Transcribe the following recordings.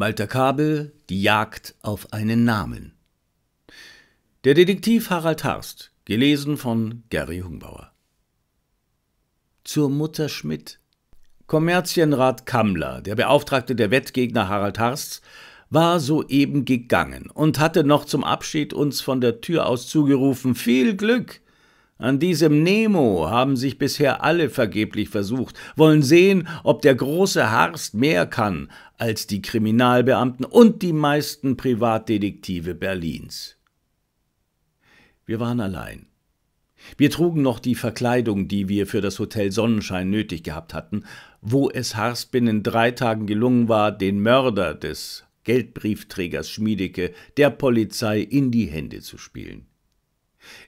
Walter Kabel, die Jagd auf einen Namen. Der Detektiv Harald Harst, gelesen von Gary Hungbauer. Zur Mutter Schmidt. Kommerzienrat Kammler, der Beauftragte der Wettgegner Harald Harsts, war soeben gegangen und hatte noch zum Abschied uns von der Tür aus zugerufen: Viel Glück! An diesem Nemo haben sich bisher alle vergeblich versucht, wollen sehen, ob der große Harst mehr kann als die Kriminalbeamten und die meisten Privatdetektive Berlins. Wir waren allein. Wir trugen noch die Verkleidung, die wir für das Hotel Sonnenschein nötig gehabt hatten, wo es Harst binnen drei Tagen gelungen war, den Mörder des Geldbriefträgers Schmiedeke der Polizei in die Hände zu spielen.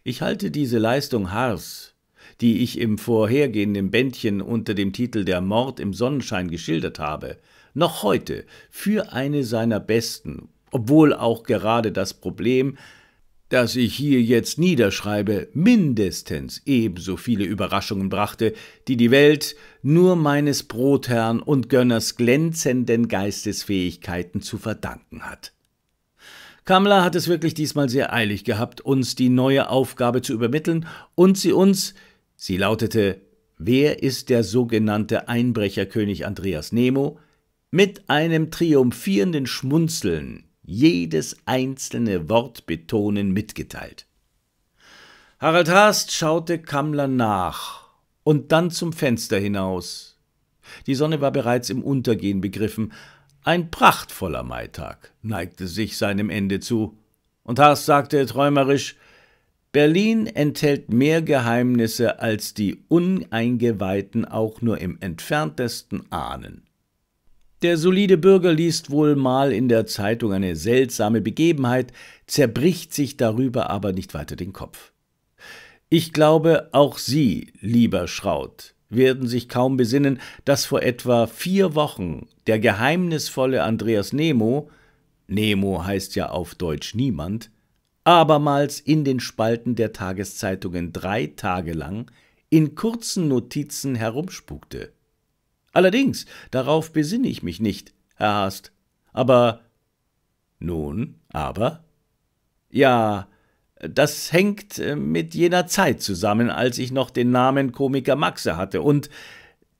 Ich halte diese Leistung Haars, die ich im vorhergehenden Bändchen unter dem Titel Der Mord im Sonnenschein geschildert habe, noch heute für eine seiner besten, obwohl auch gerade das Problem, das ich hier jetzt niederschreibe, mindestens ebenso viele Überraschungen brachte, die die Welt nur meines Brotherrn und Gönners glänzenden Geistesfähigkeiten zu verdanken hat. Kamala hat es wirklich diesmal sehr eilig gehabt, uns die neue Aufgabe zu übermitteln und sie uns, sie lautete, wer ist der sogenannte Einbrecherkönig Andreas Nemo, mit einem triumphierenden Schmunzeln jedes einzelne Wort betonen mitgeteilt. Harald Haast schaute Kammler nach und dann zum Fenster hinaus. Die Sonne war bereits im Untergehen begriffen, ein prachtvoller Maitag neigte sich seinem Ende zu, und Haas sagte träumerisch, Berlin enthält mehr Geheimnisse, als die Uneingeweihten auch nur im entferntesten ahnen. Der solide Bürger liest wohl mal in der Zeitung eine seltsame Begebenheit, zerbricht sich darüber aber nicht weiter den Kopf. Ich glaube, auch Sie, lieber Schraut, werden sich kaum besinnen, dass vor etwa vier Wochen der geheimnisvolle Andreas Nemo, Nemo heißt ja auf Deutsch niemand, abermals in den Spalten der Tageszeitungen drei Tage lang in kurzen Notizen herumspukte. Allerdings, darauf besinne ich mich nicht, Herr Haast. Aber. Nun, aber? Ja, das hängt äh, mit jener Zeit zusammen, als ich noch den Namen Komiker Maxe hatte und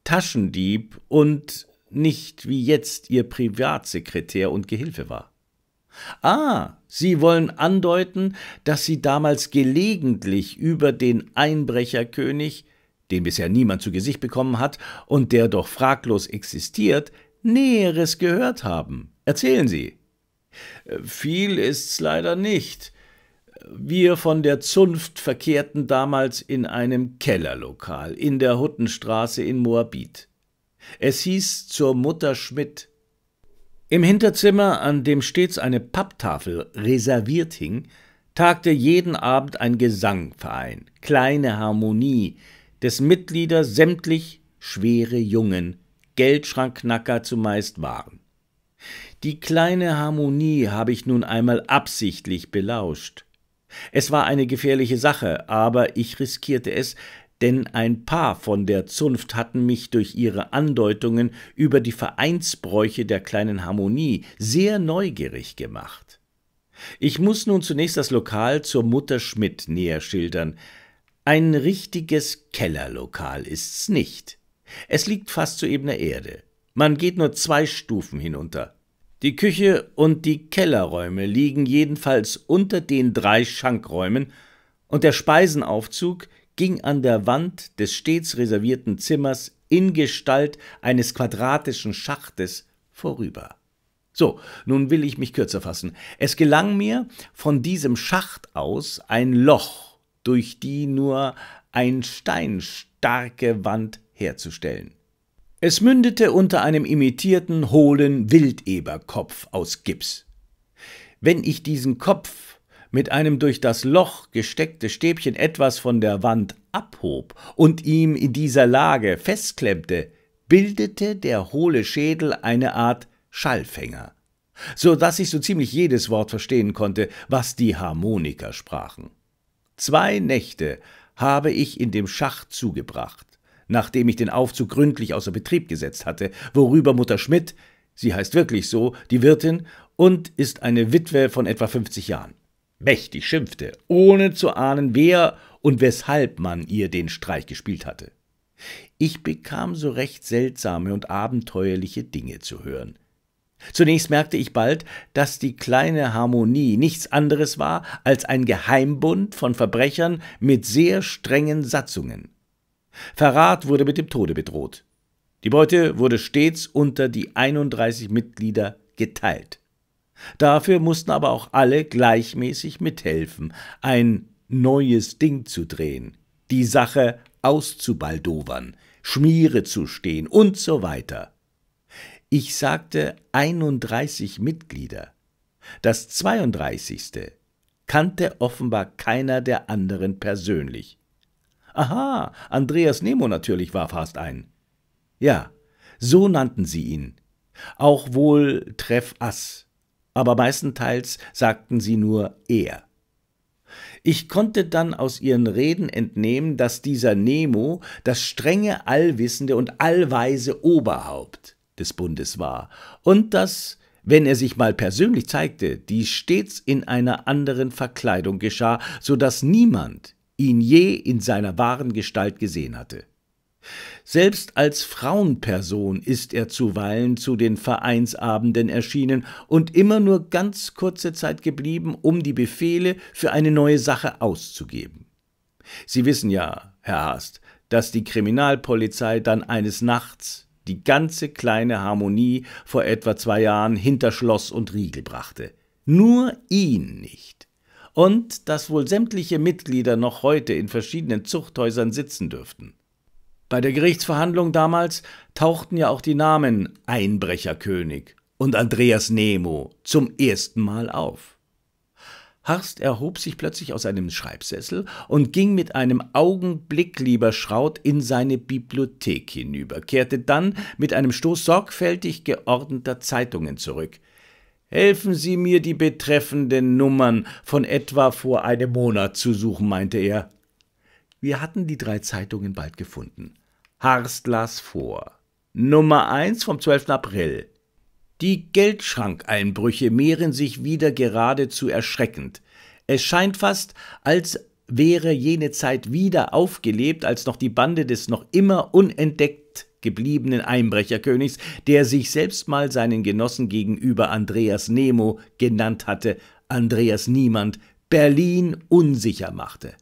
Taschendieb und nicht wie jetzt Ihr Privatsekretär und Gehilfe war. Ah, Sie wollen andeuten, dass Sie damals gelegentlich über den Einbrecherkönig, den bisher niemand zu Gesicht bekommen hat und der doch fraglos existiert, Näheres gehört haben. Erzählen Sie. Äh, viel ist's leider nicht. Wir von der Zunft verkehrten damals in einem Kellerlokal in der Huttenstraße in Moabit. Es hieß zur Mutter Schmidt. Im Hinterzimmer, an dem stets eine Papptafel reserviert hing, tagte jeden Abend ein Gesangverein, kleine Harmonie, des Mitglieder sämtlich schwere Jungen, Geldschrankknacker zumeist waren. Die kleine Harmonie habe ich nun einmal absichtlich belauscht. Es war eine gefährliche Sache, aber ich riskierte es, denn ein paar von der Zunft hatten mich durch ihre Andeutungen über die Vereinsbräuche der kleinen Harmonie sehr neugierig gemacht. Ich muß nun zunächst das Lokal zur Mutter Schmidt näher schildern. Ein richtiges Kellerlokal ist's nicht. Es liegt fast zu ebener Erde. Man geht nur zwei Stufen hinunter. Die Küche und die Kellerräume liegen jedenfalls unter den drei Schankräumen, und der Speisenaufzug ging an der Wand des stets reservierten Zimmers in Gestalt eines quadratischen Schachtes vorüber. So, nun will ich mich kürzer fassen. Es gelang mir, von diesem Schacht aus ein Loch durch die nur ein Stein starke Wand herzustellen. Es mündete unter einem imitierten, hohlen Wildeberkopf aus Gips. Wenn ich diesen Kopf mit einem durch das Loch gesteckte Stäbchen etwas von der Wand abhob und ihm in dieser Lage festklemmte, bildete der hohle Schädel eine Art Schallfänger, so dass ich so ziemlich jedes Wort verstehen konnte, was die Harmoniker sprachen. Zwei Nächte habe ich in dem Schacht zugebracht, nachdem ich den Aufzug gründlich außer Betrieb gesetzt hatte, worüber Mutter Schmidt, sie heißt wirklich so, die Wirtin, und ist eine Witwe von etwa 50 Jahren, mächtig schimpfte, ohne zu ahnen, wer und weshalb man ihr den Streich gespielt hatte. Ich bekam so recht seltsame und abenteuerliche Dinge zu hören. Zunächst merkte ich bald, dass die kleine Harmonie nichts anderes war als ein Geheimbund von Verbrechern mit sehr strengen Satzungen. Verrat wurde mit dem Tode bedroht. Die Beute wurde stets unter die 31 Mitglieder geteilt. Dafür mussten aber auch alle gleichmäßig mithelfen, ein neues Ding zu drehen, die Sache auszubaldowern, Schmiere zu stehen und so weiter. Ich sagte 31 Mitglieder. Das 32. kannte offenbar keiner der anderen persönlich. Aha, Andreas Nemo natürlich war fast ein. Ja, so nannten sie ihn. Auch wohl Treff Ass. aber meistenteils sagten sie nur er. Ich konnte dann aus ihren Reden entnehmen, dass dieser Nemo das strenge, allwissende und allweise Oberhaupt des Bundes war und dass, wenn er sich mal persönlich zeigte, dies stets in einer anderen Verkleidung geschah, so dass niemand ihn je in seiner wahren Gestalt gesehen hatte. Selbst als Frauenperson ist er zuweilen zu den Vereinsabenden erschienen und immer nur ganz kurze Zeit geblieben, um die Befehle für eine neue Sache auszugeben. Sie wissen ja, Herr Haast, dass die Kriminalpolizei dann eines Nachts die ganze kleine Harmonie vor etwa zwei Jahren hinter Schloss und Riegel brachte. Nur ihn nicht und dass wohl sämtliche Mitglieder noch heute in verschiedenen Zuchthäusern sitzen dürften. Bei der Gerichtsverhandlung damals tauchten ja auch die Namen Einbrecherkönig und Andreas Nemo zum ersten Mal auf. Harst erhob sich plötzlich aus einem Schreibsessel und ging mit einem Augenblick lieber Schraut in seine Bibliothek hinüber, kehrte dann mit einem Stoß sorgfältig geordneter Zeitungen zurück. Helfen Sie mir, die betreffenden Nummern von etwa vor einem Monat zu suchen, meinte er. Wir hatten die drei Zeitungen bald gefunden. Harst las vor. Nummer 1 vom 12. April. Die Geldschrankeinbrüche mehren sich wieder geradezu erschreckend. Es scheint fast, als wäre jene Zeit wieder aufgelebt, als noch die Bande des noch immer unentdeckten gebliebenen Einbrecherkönigs, der sich selbst mal seinen Genossen gegenüber Andreas Nemo genannt hatte, Andreas Niemand, Berlin unsicher machte.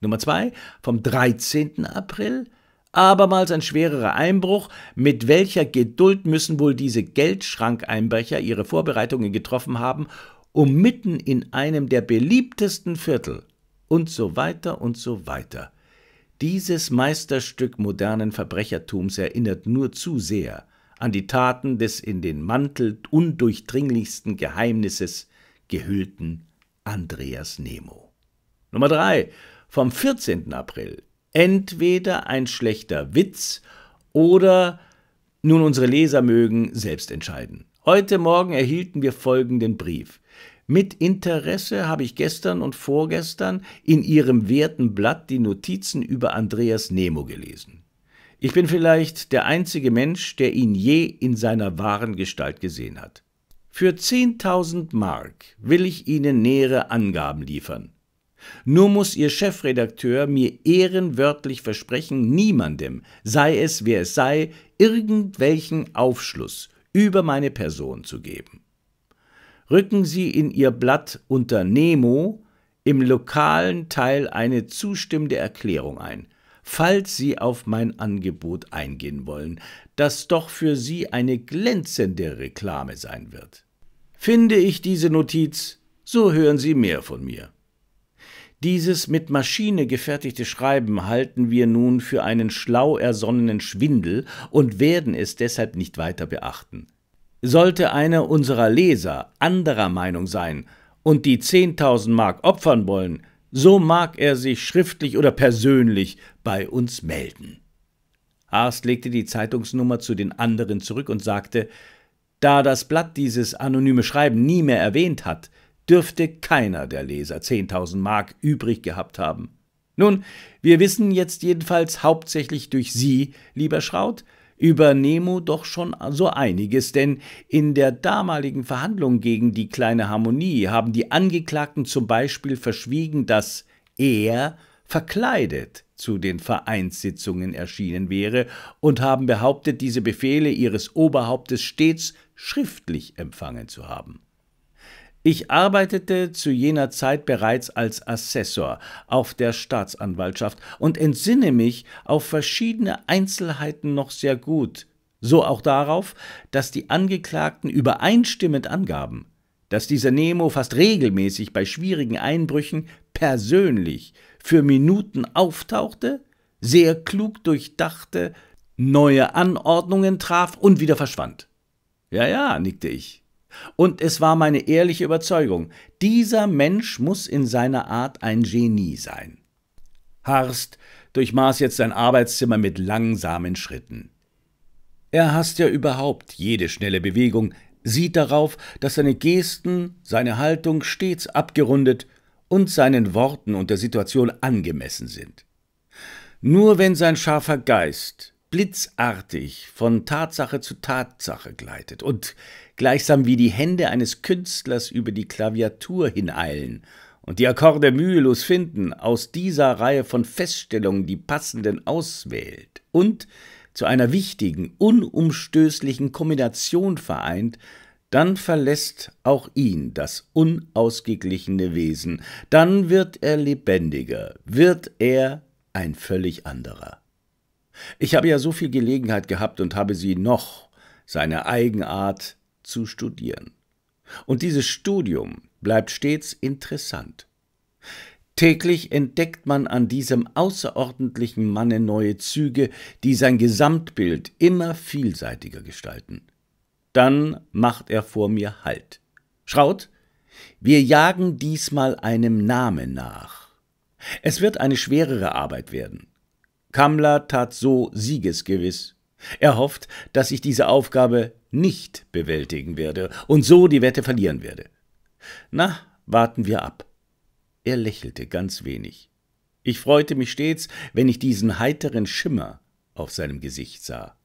Nummer 2 vom 13. April abermals ein schwererer Einbruch. Mit welcher Geduld müssen wohl diese Geldschrankeinbrecher ihre Vorbereitungen getroffen haben, um mitten in einem der beliebtesten Viertel und so weiter und so weiter dieses Meisterstück modernen Verbrechertums erinnert nur zu sehr an die Taten des in den Mantel undurchdringlichsten Geheimnisses gehüllten Andreas Nemo. Nummer 3. Vom 14. April. Entweder ein schlechter Witz oder nun unsere Leser mögen selbst entscheiden. Heute Morgen erhielten wir folgenden Brief. Mit Interesse habe ich gestern und vorgestern in Ihrem werten Blatt die Notizen über Andreas Nemo gelesen. Ich bin vielleicht der einzige Mensch, der ihn je in seiner wahren Gestalt gesehen hat. Für 10.000 Mark will ich Ihnen nähere Angaben liefern. Nur muss Ihr Chefredakteur mir ehrenwörtlich versprechen, niemandem, sei es wer es sei, irgendwelchen Aufschluss über meine Person zu geben rücken sie in ihr Blatt unter Nemo im lokalen Teil eine zustimmende Erklärung ein, falls sie auf mein Angebot eingehen wollen, das doch für sie eine glänzende Reklame sein wird. Finde ich diese Notiz, so hören Sie mehr von mir. Dieses mit Maschine gefertigte Schreiben halten wir nun für einen schlau ersonnenen Schwindel und werden es deshalb nicht weiter beachten. Sollte einer unserer Leser anderer Meinung sein und die 10.000 Mark opfern wollen, so mag er sich schriftlich oder persönlich bei uns melden. Haas legte die Zeitungsnummer zu den anderen zurück und sagte, da das Blatt dieses anonyme Schreiben nie mehr erwähnt hat, dürfte keiner der Leser 10.000 Mark übrig gehabt haben. Nun, wir wissen jetzt jedenfalls hauptsächlich durch Sie, lieber Schraut, über Nemo doch schon so einiges, denn in der damaligen Verhandlung gegen die kleine Harmonie haben die Angeklagten zum Beispiel verschwiegen, dass er verkleidet zu den Vereinssitzungen erschienen wäre und haben behauptet, diese Befehle ihres Oberhauptes stets schriftlich empfangen zu haben. Ich arbeitete zu jener Zeit bereits als Assessor auf der Staatsanwaltschaft und entsinne mich auf verschiedene Einzelheiten noch sehr gut, so auch darauf, dass die Angeklagten übereinstimmend angaben, dass dieser Nemo fast regelmäßig bei schwierigen Einbrüchen persönlich für Minuten auftauchte, sehr klug durchdachte, neue Anordnungen traf und wieder verschwand. Ja, ja, nickte ich. Und es war meine ehrliche Überzeugung, dieser Mensch muss in seiner Art ein Genie sein. Harst durchmaß jetzt sein Arbeitszimmer mit langsamen Schritten. Er hasst ja überhaupt jede schnelle Bewegung, sieht darauf, dass seine Gesten, seine Haltung stets abgerundet und seinen Worten und der Situation angemessen sind. Nur wenn sein scharfer Geist blitzartig von Tatsache zu Tatsache gleitet und gleichsam wie die Hände eines Künstlers über die Klaviatur hineilen und die Akkorde mühelos finden, aus dieser Reihe von Feststellungen die passenden auswählt und zu einer wichtigen, unumstößlichen Kombination vereint, dann verlässt auch ihn das unausgeglichene Wesen, dann wird er lebendiger, wird er ein völlig anderer. Ich habe ja so viel Gelegenheit gehabt und habe sie noch, seine Eigenart, zu studieren. Und dieses Studium bleibt stets interessant. Täglich entdeckt man an diesem außerordentlichen Manne neue Züge, die sein Gesamtbild immer vielseitiger gestalten. Dann macht er vor mir Halt. Schraut, wir jagen diesmal einem Namen nach. Es wird eine schwerere Arbeit werden. Kammler tat so siegesgewiss. Er hofft, dass ich diese Aufgabe nicht bewältigen werde und so die Wette verlieren werde. Na, warten wir ab. Er lächelte ganz wenig. Ich freute mich stets, wenn ich diesen heiteren Schimmer auf seinem Gesicht sah.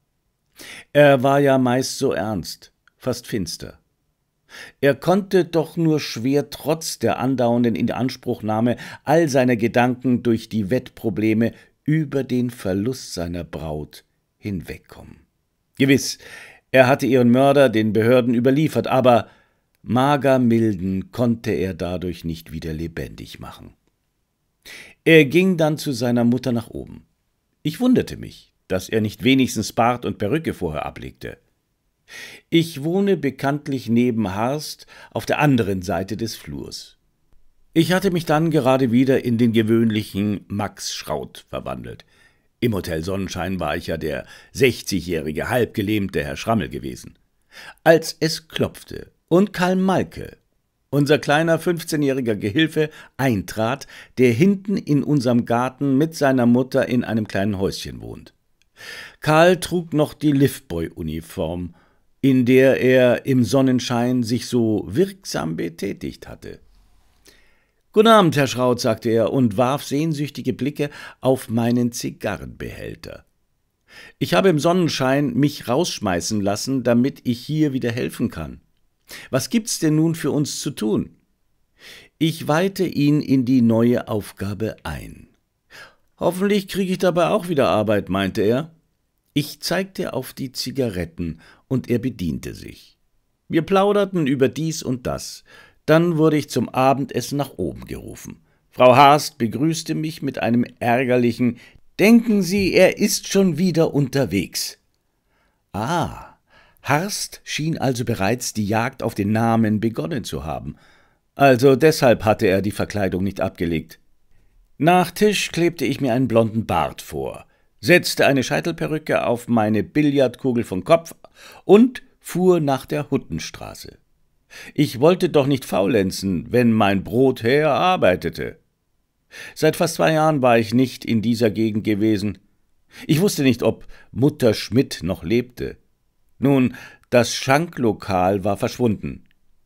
Er war ja meist so ernst, fast finster. Er konnte doch nur schwer trotz der andauernden Inanspruchnahme all seiner Gedanken durch die Wettprobleme über den Verlust seiner Braut hinwegkommen. Gewiss, er hatte ihren Mörder den Behörden überliefert, aber Mager Milden konnte er dadurch nicht wieder lebendig machen. Er ging dann zu seiner Mutter nach oben. Ich wunderte mich, dass er nicht wenigstens Bart und Perücke vorher ablegte. Ich wohne bekanntlich neben Harst auf der anderen Seite des Flurs. Ich hatte mich dann gerade wieder in den gewöhnlichen Max Schraut verwandelt – im Hotel Sonnenschein war ich ja der 60-jährige, halbgelähmte Herr Schrammel gewesen. Als es klopfte und Karl Malke, unser kleiner 15-jähriger Gehilfe, eintrat, der hinten in unserem Garten mit seiner Mutter in einem kleinen Häuschen wohnt. Karl trug noch die Liftboy-Uniform, in der er im Sonnenschein sich so wirksam betätigt hatte. Guten Abend, Herr Schraut, sagte er und warf sehnsüchtige Blicke auf meinen Zigarrenbehälter. Ich habe im Sonnenschein mich rausschmeißen lassen, damit ich hier wieder helfen kann. Was gibt's denn nun für uns zu tun? Ich weite ihn in die neue Aufgabe ein. Hoffentlich kriege ich dabei auch wieder Arbeit, meinte er. Ich zeigte auf die Zigaretten und er bediente sich. Wir plauderten über dies und das. Dann wurde ich zum Abendessen nach oben gerufen. Frau Haast begrüßte mich mit einem ärgerlichen Denken Sie, er ist schon wieder unterwegs. Ah, Harst schien also bereits die Jagd auf den Namen begonnen zu haben. Also deshalb hatte er die Verkleidung nicht abgelegt. Nach Tisch klebte ich mir einen blonden Bart vor, setzte eine Scheitelperücke auf meine Billardkugel vom Kopf und fuhr nach der Huttenstraße. Ich wollte doch nicht faulenzen, wenn mein Brotherr arbeitete. Seit fast zwei Jahren war ich nicht in dieser Gegend gewesen. Ich wusste nicht, ob Mutter Schmidt noch lebte. Nun, das Schanklokal war verschwunden.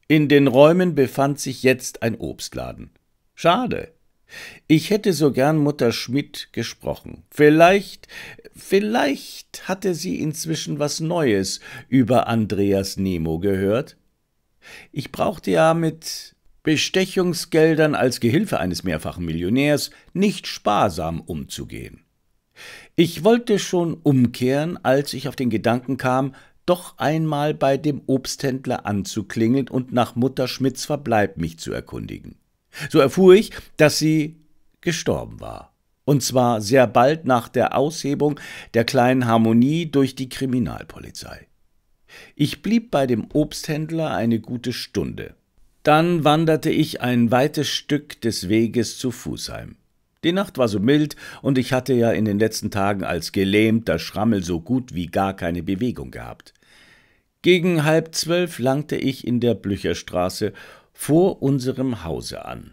In den Räumen befand sich jetzt ein Obstladen. Schade. Ich hätte so gern Mutter Schmidt gesprochen. Vielleicht, vielleicht hatte sie inzwischen was Neues über Andreas Nemo gehört. Ich brauchte ja mit Bestechungsgeldern als Gehilfe eines mehrfachen Millionärs nicht sparsam umzugehen. Ich wollte schon umkehren, als ich auf den Gedanken kam, doch einmal bei dem Obsthändler anzuklingeln und nach Mutter Schmidts Verbleib mich zu erkundigen. So erfuhr ich, dass sie gestorben war. Und zwar sehr bald nach der Aushebung der kleinen Harmonie durch die Kriminalpolizei. Ich blieb bei dem Obsthändler eine gute Stunde. Dann wanderte ich ein weites Stück des Weges zu Fußheim. Die Nacht war so mild, und ich hatte ja in den letzten Tagen als gelähmter Schrammel so gut wie gar keine Bewegung gehabt. Gegen halb zwölf langte ich in der Blücherstraße vor unserem Hause an.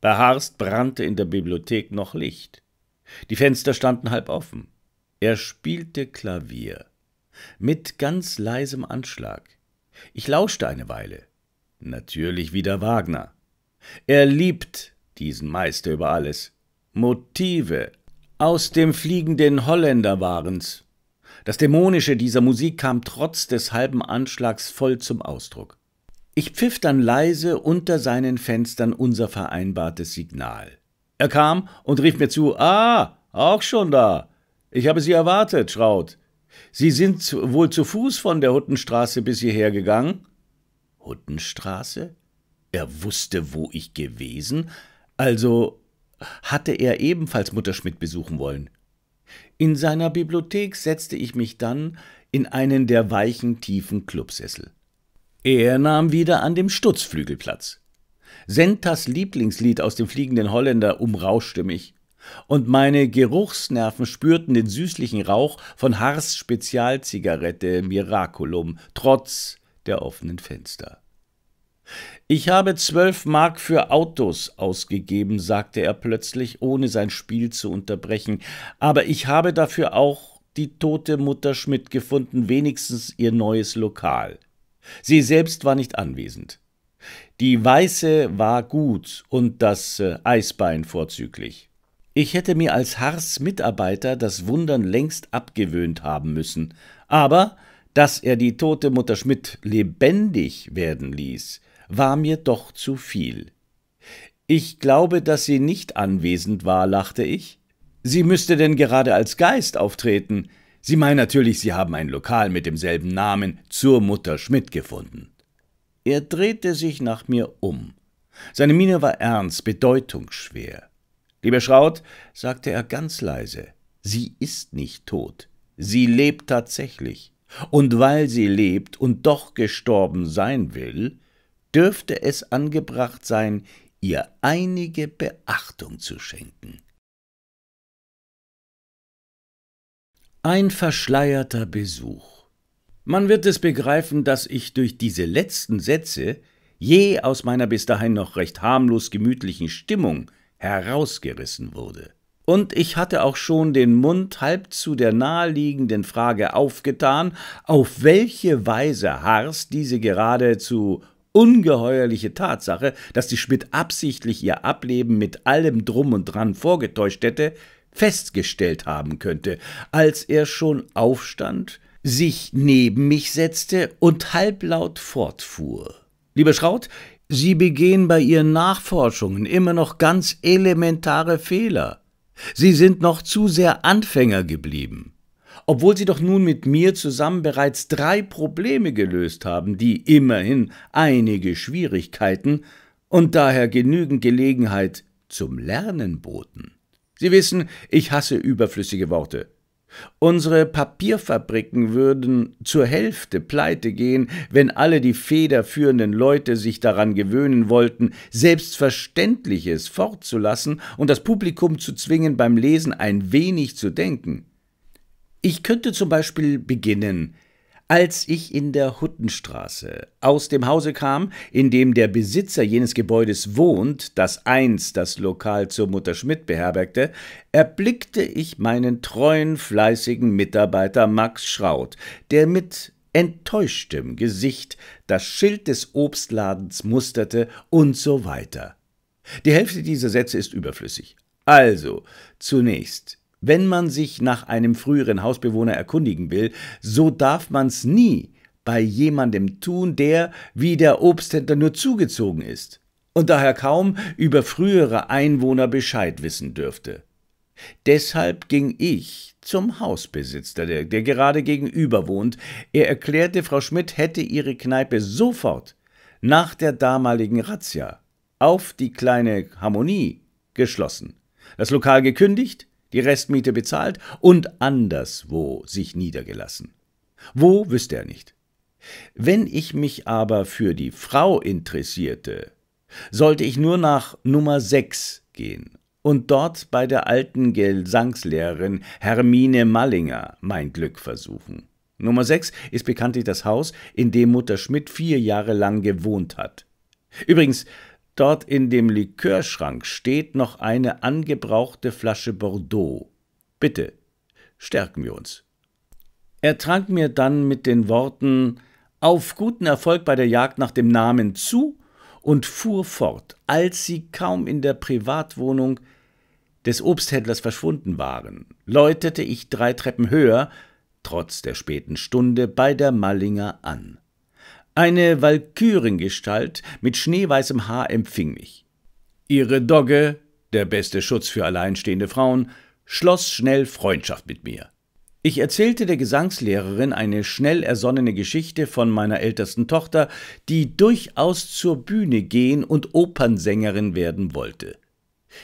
Bei Harst brannte in der Bibliothek noch Licht. Die Fenster standen halb offen. Er spielte Klavier mit ganz leisem Anschlag. Ich lauschte eine Weile. Natürlich wieder Wagner. Er liebt diesen Meister über alles. Motive. Aus dem fliegenden Holländer waren's. Das Dämonische dieser Musik kam trotz des halben Anschlags voll zum Ausdruck. Ich pfiff dann leise unter seinen Fenstern unser vereinbartes Signal. Er kam und rief mir zu: Ah, auch schon da. Ich habe Sie erwartet, Schraut. Sie sind wohl zu Fuß von der Huttenstraße bis hierher gegangen? Huttenstraße? Er wusste, wo ich gewesen, also hatte er ebenfalls Mutter Schmidt besuchen wollen. In seiner Bibliothek setzte ich mich dann in einen der weichen, tiefen Clubsessel. Er nahm wieder an dem Stutzflügel Platz. Sentas Lieblingslied aus dem fliegenden Holländer umrauschte mich und meine Geruchsnerven spürten den süßlichen Rauch von Hars Spezialzigarette Miraculum, trotz der offenen Fenster. Ich habe zwölf Mark für Autos ausgegeben, sagte er plötzlich, ohne sein Spiel zu unterbrechen, aber ich habe dafür auch die tote Mutter Schmidt gefunden, wenigstens ihr neues Lokal. Sie selbst war nicht anwesend. Die Weiße war gut und das äh, Eisbein vorzüglich. Ich hätte mir als Hars Mitarbeiter das Wundern längst abgewöhnt haben müssen, aber dass er die tote Mutter Schmidt lebendig werden ließ, war mir doch zu viel. Ich glaube, dass sie nicht anwesend war, lachte ich. Sie müsste denn gerade als Geist auftreten. Sie meinen natürlich, Sie haben ein Lokal mit demselben Namen zur Mutter Schmidt gefunden. Er drehte sich nach mir um. Seine Miene war ernst, bedeutungsschwer. Liebe Schraut, sagte er ganz leise, sie ist nicht tot, sie lebt tatsächlich. Und weil sie lebt und doch gestorben sein will, dürfte es angebracht sein, ihr einige Beachtung zu schenken. Ein verschleierter Besuch. Man wird es begreifen, dass ich durch diese letzten Sätze je aus meiner bis dahin noch recht harmlos gemütlichen Stimmung herausgerissen wurde. Und ich hatte auch schon den Mund halb zu der naheliegenden Frage aufgetan, auf welche Weise Harst diese geradezu ungeheuerliche Tatsache, dass die Schmidt absichtlich ihr Ableben mit allem Drum und Dran vorgetäuscht hätte, festgestellt haben könnte, als er schon aufstand, sich neben mich setzte und halblaut fortfuhr. Lieber Schraut, Sie begehen bei Ihren Nachforschungen immer noch ganz elementare Fehler. Sie sind noch zu sehr Anfänger geblieben. Obwohl Sie doch nun mit mir zusammen bereits drei Probleme gelöst haben, die immerhin einige Schwierigkeiten und daher genügend Gelegenheit zum Lernen boten. Sie wissen, ich hasse überflüssige Worte. Unsere Papierfabriken würden zur Hälfte pleite gehen, wenn alle die federführenden Leute sich daran gewöhnen wollten, Selbstverständliches fortzulassen und das Publikum zu zwingen, beim Lesen ein wenig zu denken. Ich könnte zum Beispiel beginnen als ich in der Huttenstraße aus dem Hause kam, in dem der Besitzer jenes Gebäudes wohnt, das einst das Lokal zur Mutter Schmidt beherbergte, erblickte ich meinen treuen, fleißigen Mitarbeiter Max Schraut, der mit enttäuschtem Gesicht das Schild des Obstladens musterte und so weiter. Die Hälfte dieser Sätze ist überflüssig. Also, zunächst, wenn man sich nach einem früheren Hausbewohner erkundigen will, so darf man's nie bei jemandem tun, der wie der Obsthändler nur zugezogen ist und daher kaum über frühere Einwohner Bescheid wissen dürfte. Deshalb ging ich zum Hausbesitzer, der, der, gerade gegenüber wohnt. Er erklärte, Frau Schmidt hätte ihre Kneipe sofort nach der damaligen Razzia auf die kleine Harmonie geschlossen, das Lokal gekündigt die Restmiete bezahlt und anderswo sich niedergelassen. Wo wüsste er nicht. Wenn ich mich aber für die Frau interessierte, sollte ich nur nach Nummer 6 gehen und dort bei der alten Gesangslehrerin Hermine Mallinger mein Glück versuchen. Nummer 6 ist bekanntlich das Haus, in dem Mutter Schmidt vier Jahre lang gewohnt hat. Übrigens, Dort in dem Likörschrank steht noch eine angebrauchte Flasche Bordeaux. Bitte, stärken wir uns. Er trank mir dann mit den Worten Auf guten Erfolg bei der Jagd nach dem Namen zu und fuhr fort, als sie kaum in der Privatwohnung des Obsthändlers verschwunden waren, läutete ich drei Treppen höher, trotz der späten Stunde, bei der Mallinger an. Eine Walkürengestalt mit schneeweißem Haar empfing mich. Ihre Dogge, der beste Schutz für alleinstehende Frauen, schloss schnell Freundschaft mit mir. Ich erzählte der Gesangslehrerin eine schnell ersonnene Geschichte von meiner ältesten Tochter, die durchaus zur Bühne gehen und Opernsängerin werden wollte.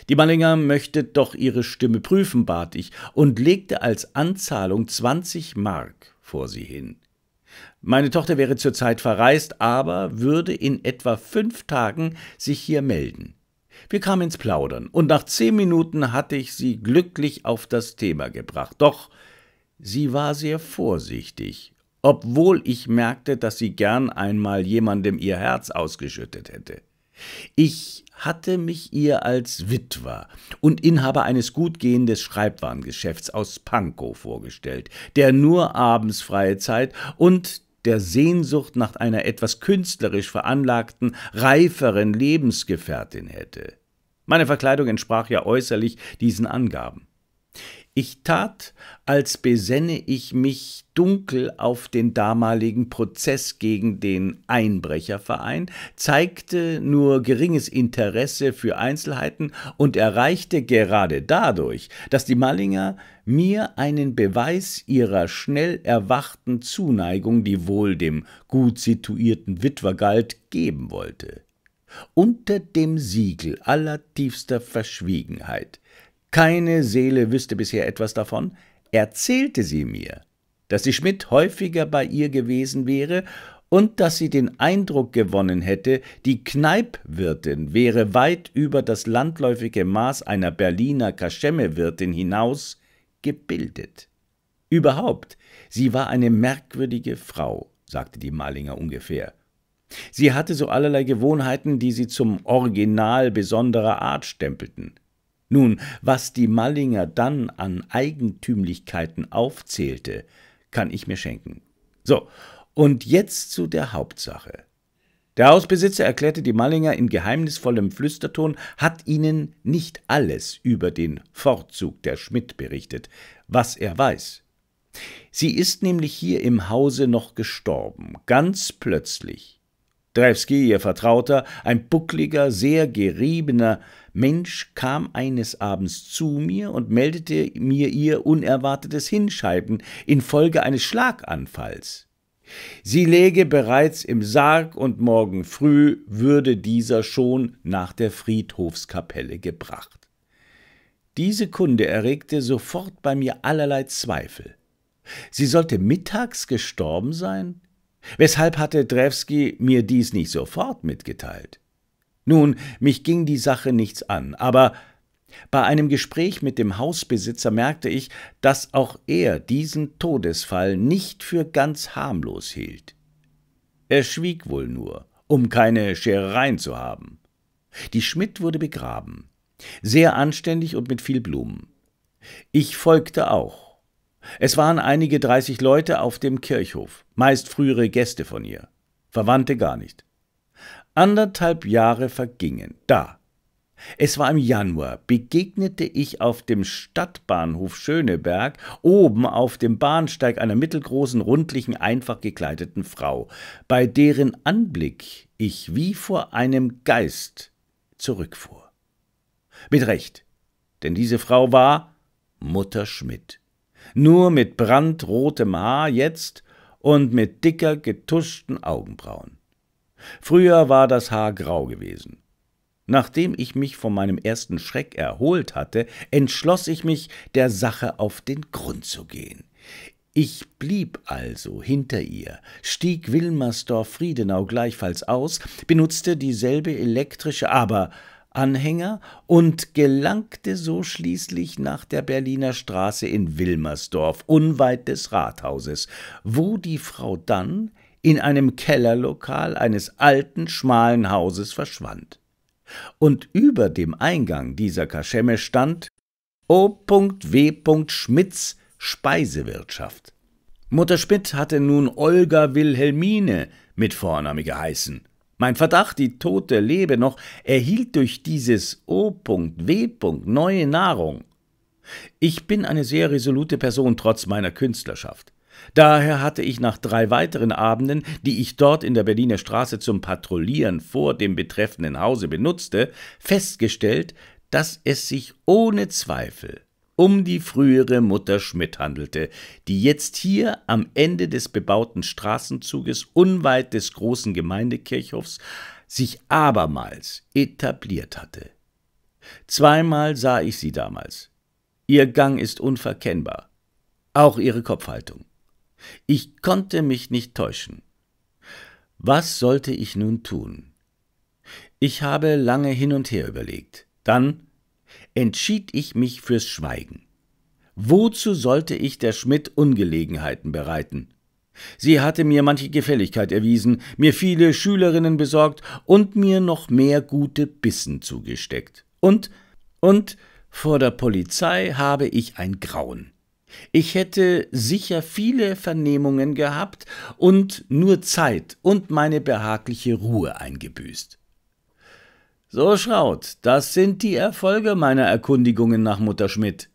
Die Mallinger möchte doch ihre Stimme prüfen, bat ich, und legte als Anzahlung 20 Mark vor sie hin. Meine Tochter wäre zurzeit verreist, aber würde in etwa fünf Tagen sich hier melden. Wir kamen ins Plaudern, und nach zehn Minuten hatte ich sie glücklich auf das Thema gebracht. Doch sie war sehr vorsichtig, obwohl ich merkte, dass sie gern einmal jemandem ihr Herz ausgeschüttet hätte. Ich hatte mich ihr als Witwer und Inhaber eines gut gehenden Schreibwarengeschäfts aus Pankow vorgestellt, der nur abends freie Zeit und der Sehnsucht nach einer etwas künstlerisch veranlagten, reiferen Lebensgefährtin hätte. Meine Verkleidung entsprach ja äußerlich diesen Angaben. Ich tat, als besänne ich mich dunkel auf den damaligen Prozess gegen den Einbrecherverein, zeigte nur geringes Interesse für Einzelheiten und erreichte gerade dadurch, dass die Mallinger mir einen Beweis ihrer schnell erwachten Zuneigung, die wohl dem gut situierten Witwer galt, geben wollte. Unter dem Siegel allertiefster Verschwiegenheit keine Seele wüsste bisher etwas davon, erzählte sie mir, dass die Schmidt häufiger bei ihr gewesen wäre und dass sie den Eindruck gewonnen hätte, die Kneipwirtin wäre weit über das landläufige Maß einer Berliner Kaschemmewirtin hinaus gebildet. Überhaupt, sie war eine merkwürdige Frau, sagte die Malinger ungefähr. Sie hatte so allerlei Gewohnheiten, die sie zum Original besonderer Art stempelten. Nun, was die Mallinger dann an Eigentümlichkeiten aufzählte, kann ich mir schenken. So, und jetzt zu der Hauptsache. Der Hausbesitzer erklärte die Mallinger in geheimnisvollem Flüsterton, hat ihnen nicht alles über den Vorzug der Schmidt berichtet, was er weiß. Sie ist nämlich hier im Hause noch gestorben, ganz plötzlich. Drewski, ihr Vertrauter, ein buckliger, sehr geriebener Mensch, kam eines Abends zu mir und meldete mir ihr unerwartetes Hinscheiben infolge eines Schlaganfalls. Sie läge bereits im Sarg und morgen früh würde dieser schon nach der Friedhofskapelle gebracht. Diese Kunde erregte sofort bei mir allerlei Zweifel. Sie sollte mittags gestorben sein? Weshalb hatte Drewski mir dies nicht sofort mitgeteilt? Nun, mich ging die Sache nichts an, aber bei einem Gespräch mit dem Hausbesitzer merkte ich, dass auch er diesen Todesfall nicht für ganz harmlos hielt. Er schwieg wohl nur, um keine Scherereien zu haben. Die Schmidt wurde begraben, sehr anständig und mit viel Blumen. Ich folgte auch, es waren einige 30 Leute auf dem Kirchhof, meist frühere Gäste von ihr, Verwandte gar nicht. Anderthalb Jahre vergingen, da. Es war im Januar, begegnete ich auf dem Stadtbahnhof Schöneberg, oben auf dem Bahnsteig einer mittelgroßen, rundlichen, einfach gekleideten Frau, bei deren Anblick ich wie vor einem Geist zurückfuhr. Mit Recht, denn diese Frau war Mutter Schmidt nur mit brandrotem Haar jetzt und mit dicker, getuschten Augenbrauen. Früher war das Haar grau gewesen. Nachdem ich mich von meinem ersten Schreck erholt hatte, entschloss ich mich, der Sache auf den Grund zu gehen. Ich blieb also hinter ihr, stieg Wilmersdorf-Friedenau gleichfalls aus, benutzte dieselbe elektrische, aber Anhänger und gelangte so schließlich nach der Berliner Straße in Wilmersdorf, unweit des Rathauses, wo die Frau dann in einem Kellerlokal eines alten, schmalen Hauses verschwand. Und über dem Eingang dieser Kaschemme stand O. W. Schmitz Speisewirtschaft. Mutter Schmidt hatte nun Olga Wilhelmine mit Vorname geheißen. Mein Verdacht, die Tote lebe noch, erhielt durch dieses O.W. neue Nahrung. Ich bin eine sehr resolute Person trotz meiner Künstlerschaft. Daher hatte ich nach drei weiteren Abenden, die ich dort in der Berliner Straße zum Patrouillieren vor dem betreffenden Hause benutzte, festgestellt, dass es sich ohne Zweifel um die frühere Mutter Schmidt handelte, die jetzt hier am Ende des bebauten Straßenzuges unweit des großen Gemeindekirchhofs sich abermals etabliert hatte. Zweimal sah ich sie damals. Ihr Gang ist unverkennbar, auch ihre Kopfhaltung. Ich konnte mich nicht täuschen. Was sollte ich nun tun? Ich habe lange hin und her überlegt. Dann entschied ich mich fürs Schweigen. Wozu sollte ich der Schmidt Ungelegenheiten bereiten? Sie hatte mir manche Gefälligkeit erwiesen, mir viele Schülerinnen besorgt und mir noch mehr gute Bissen zugesteckt. Und, und, vor der Polizei habe ich ein Grauen. Ich hätte sicher viele Vernehmungen gehabt und nur Zeit und meine behagliche Ruhe eingebüßt. So Schraut, das sind die Erfolge meiner Erkundigungen nach Mutter Schmidt.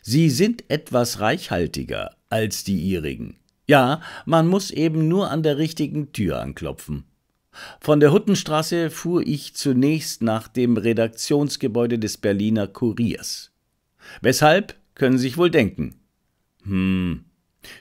Sie sind etwas reichhaltiger als die ihrigen. Ja, man muss eben nur an der richtigen Tür anklopfen. Von der Huttenstraße fuhr ich zunächst nach dem Redaktionsgebäude des Berliner Kuriers. Weshalb, können Sie sich wohl denken. Hm,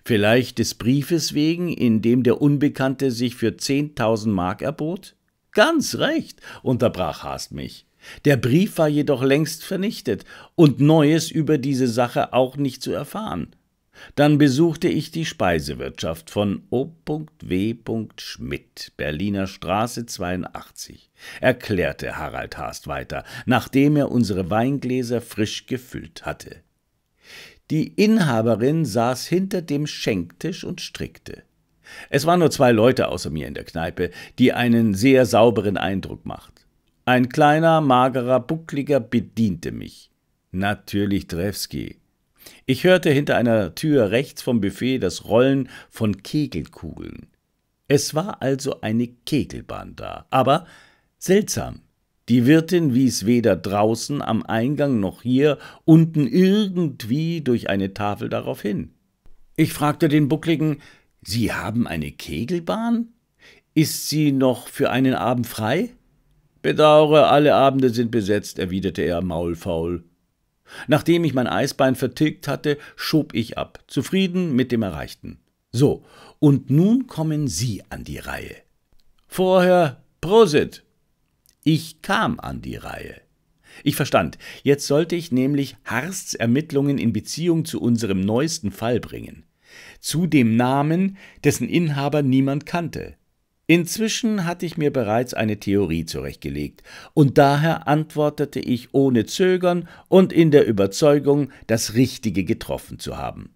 vielleicht des Briefes wegen, in dem der Unbekannte sich für 10.000 Mark erbot? Ganz recht, unterbrach Haast mich. Der Brief war jedoch längst vernichtet und Neues über diese Sache auch nicht zu erfahren. Dann besuchte ich die Speisewirtschaft von O.W. Schmidt, Berliner Straße 82, erklärte Harald Haast weiter, nachdem er unsere Weingläser frisch gefüllt hatte. Die Inhaberin saß hinter dem Schenktisch und strickte. Es waren nur zwei Leute außer mir in der Kneipe, die einen sehr sauberen Eindruck macht. Ein kleiner, magerer, buckliger bediente mich. Natürlich Drewski. Ich hörte hinter einer Tür rechts vom Buffet das Rollen von Kegelkugeln. Es war also eine Kegelbahn da, aber seltsam. Die Wirtin wies weder draußen am Eingang noch hier unten irgendwie durch eine Tafel darauf hin. Ich fragte den Buckligen, Sie haben eine Kegelbahn? Ist sie noch für einen Abend frei? Bedauere, alle Abende sind besetzt, erwiderte er maulfaul. Nachdem ich mein Eisbein vertilgt hatte, schob ich ab, zufrieden mit dem Erreichten. So, und nun kommen Sie an die Reihe. Vorher Prosit! Ich kam an die Reihe. Ich verstand, jetzt sollte ich nämlich Harsts Ermittlungen in Beziehung zu unserem neuesten Fall bringen zu dem Namen, dessen Inhaber niemand kannte. Inzwischen hatte ich mir bereits eine Theorie zurechtgelegt, und daher antwortete ich ohne Zögern und in der Überzeugung, das Richtige getroffen zu haben.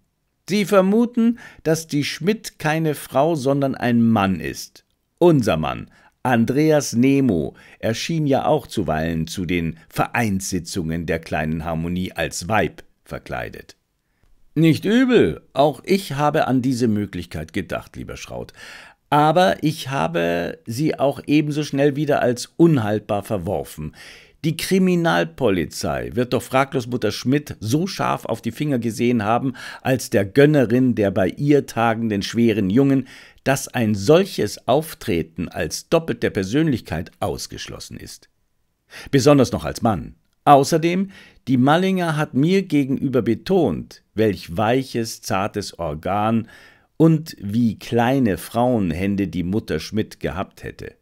Sie vermuten, dass die Schmidt keine Frau, sondern ein Mann ist. Unser Mann, Andreas Nemo erschien ja auch zuweilen zu den Vereinssitzungen der kleinen Harmonie als Weib verkleidet. Nicht übel, auch ich habe an diese Möglichkeit gedacht, lieber Schraut. Aber ich habe sie auch ebenso schnell wieder als unhaltbar verworfen. Die Kriminalpolizei wird doch fraglos Mutter Schmidt so scharf auf die Finger gesehen haben, als der Gönnerin der bei ihr tagenden schweren Jungen, dass ein solches Auftreten als doppelte Persönlichkeit ausgeschlossen ist. Besonders noch als Mann. Außerdem, die Mallinger hat mir gegenüber betont, welch weiches, zartes Organ und wie kleine Frauenhände die Mutter Schmidt gehabt hätte.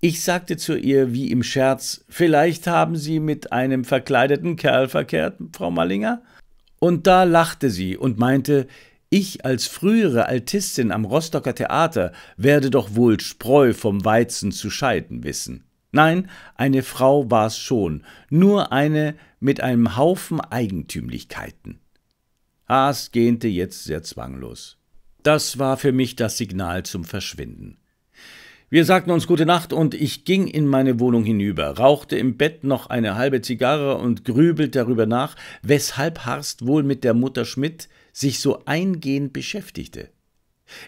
Ich sagte zu ihr wie im Scherz, vielleicht haben Sie mit einem verkleideten Kerl verkehrt, Frau Mallinger? Und da lachte sie und meinte, ich als frühere Altistin am Rostocker Theater werde doch wohl Spreu vom Weizen zu scheiden wissen. Nein, eine Frau war es schon, nur eine mit einem Haufen Eigentümlichkeiten. Haas gähnte jetzt sehr zwanglos. Das war für mich das Signal zum Verschwinden. Wir sagten uns gute Nacht und ich ging in meine Wohnung hinüber, rauchte im Bett noch eine halbe Zigarre und grübelte darüber nach, weshalb Harst wohl mit der Mutter Schmidt sich so eingehend beschäftigte.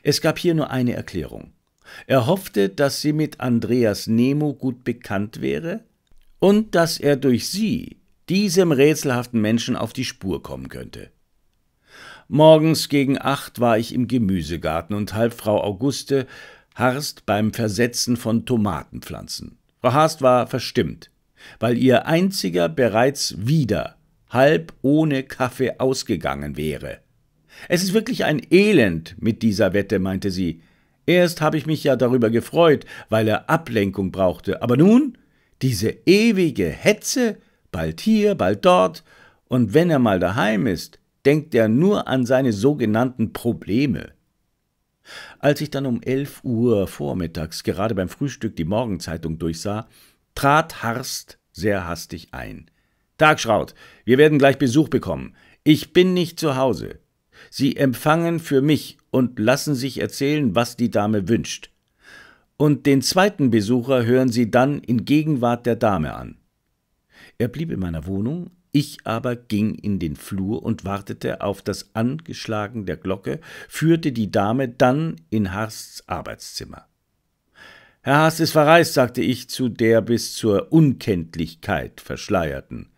Es gab hier nur eine Erklärung. Er hoffte, dass sie mit Andreas Nemo gut bekannt wäre und dass er durch sie diesem rätselhaften Menschen auf die Spur kommen könnte. Morgens gegen acht war ich im Gemüsegarten und half Frau Auguste Harst beim Versetzen von Tomatenpflanzen. Frau Harst war verstimmt, weil ihr einziger bereits wieder halb ohne Kaffee ausgegangen wäre. Es ist wirklich ein Elend mit dieser Wette, meinte sie. Erst habe ich mich ja darüber gefreut, weil er Ablenkung brauchte, aber nun diese ewige Hetze, bald hier, bald dort, und wenn er mal daheim ist, denkt er nur an seine sogenannten Probleme. Als ich dann um elf Uhr vormittags gerade beim Frühstück die Morgenzeitung durchsah, trat Harst sehr hastig ein. Tag, Schraut, wir werden gleich Besuch bekommen. Ich bin nicht zu Hause. Sie empfangen für mich und lassen sich erzählen, was die Dame wünscht. Und den zweiten Besucher hören sie dann in Gegenwart der Dame an. Er blieb in meiner Wohnung, ich aber ging in den Flur und wartete auf das Angeschlagen der Glocke, führte die Dame dann in Harsts Arbeitszimmer. Herr Harst ist verreist, sagte ich zu der bis zur Unkenntlichkeit verschleierten.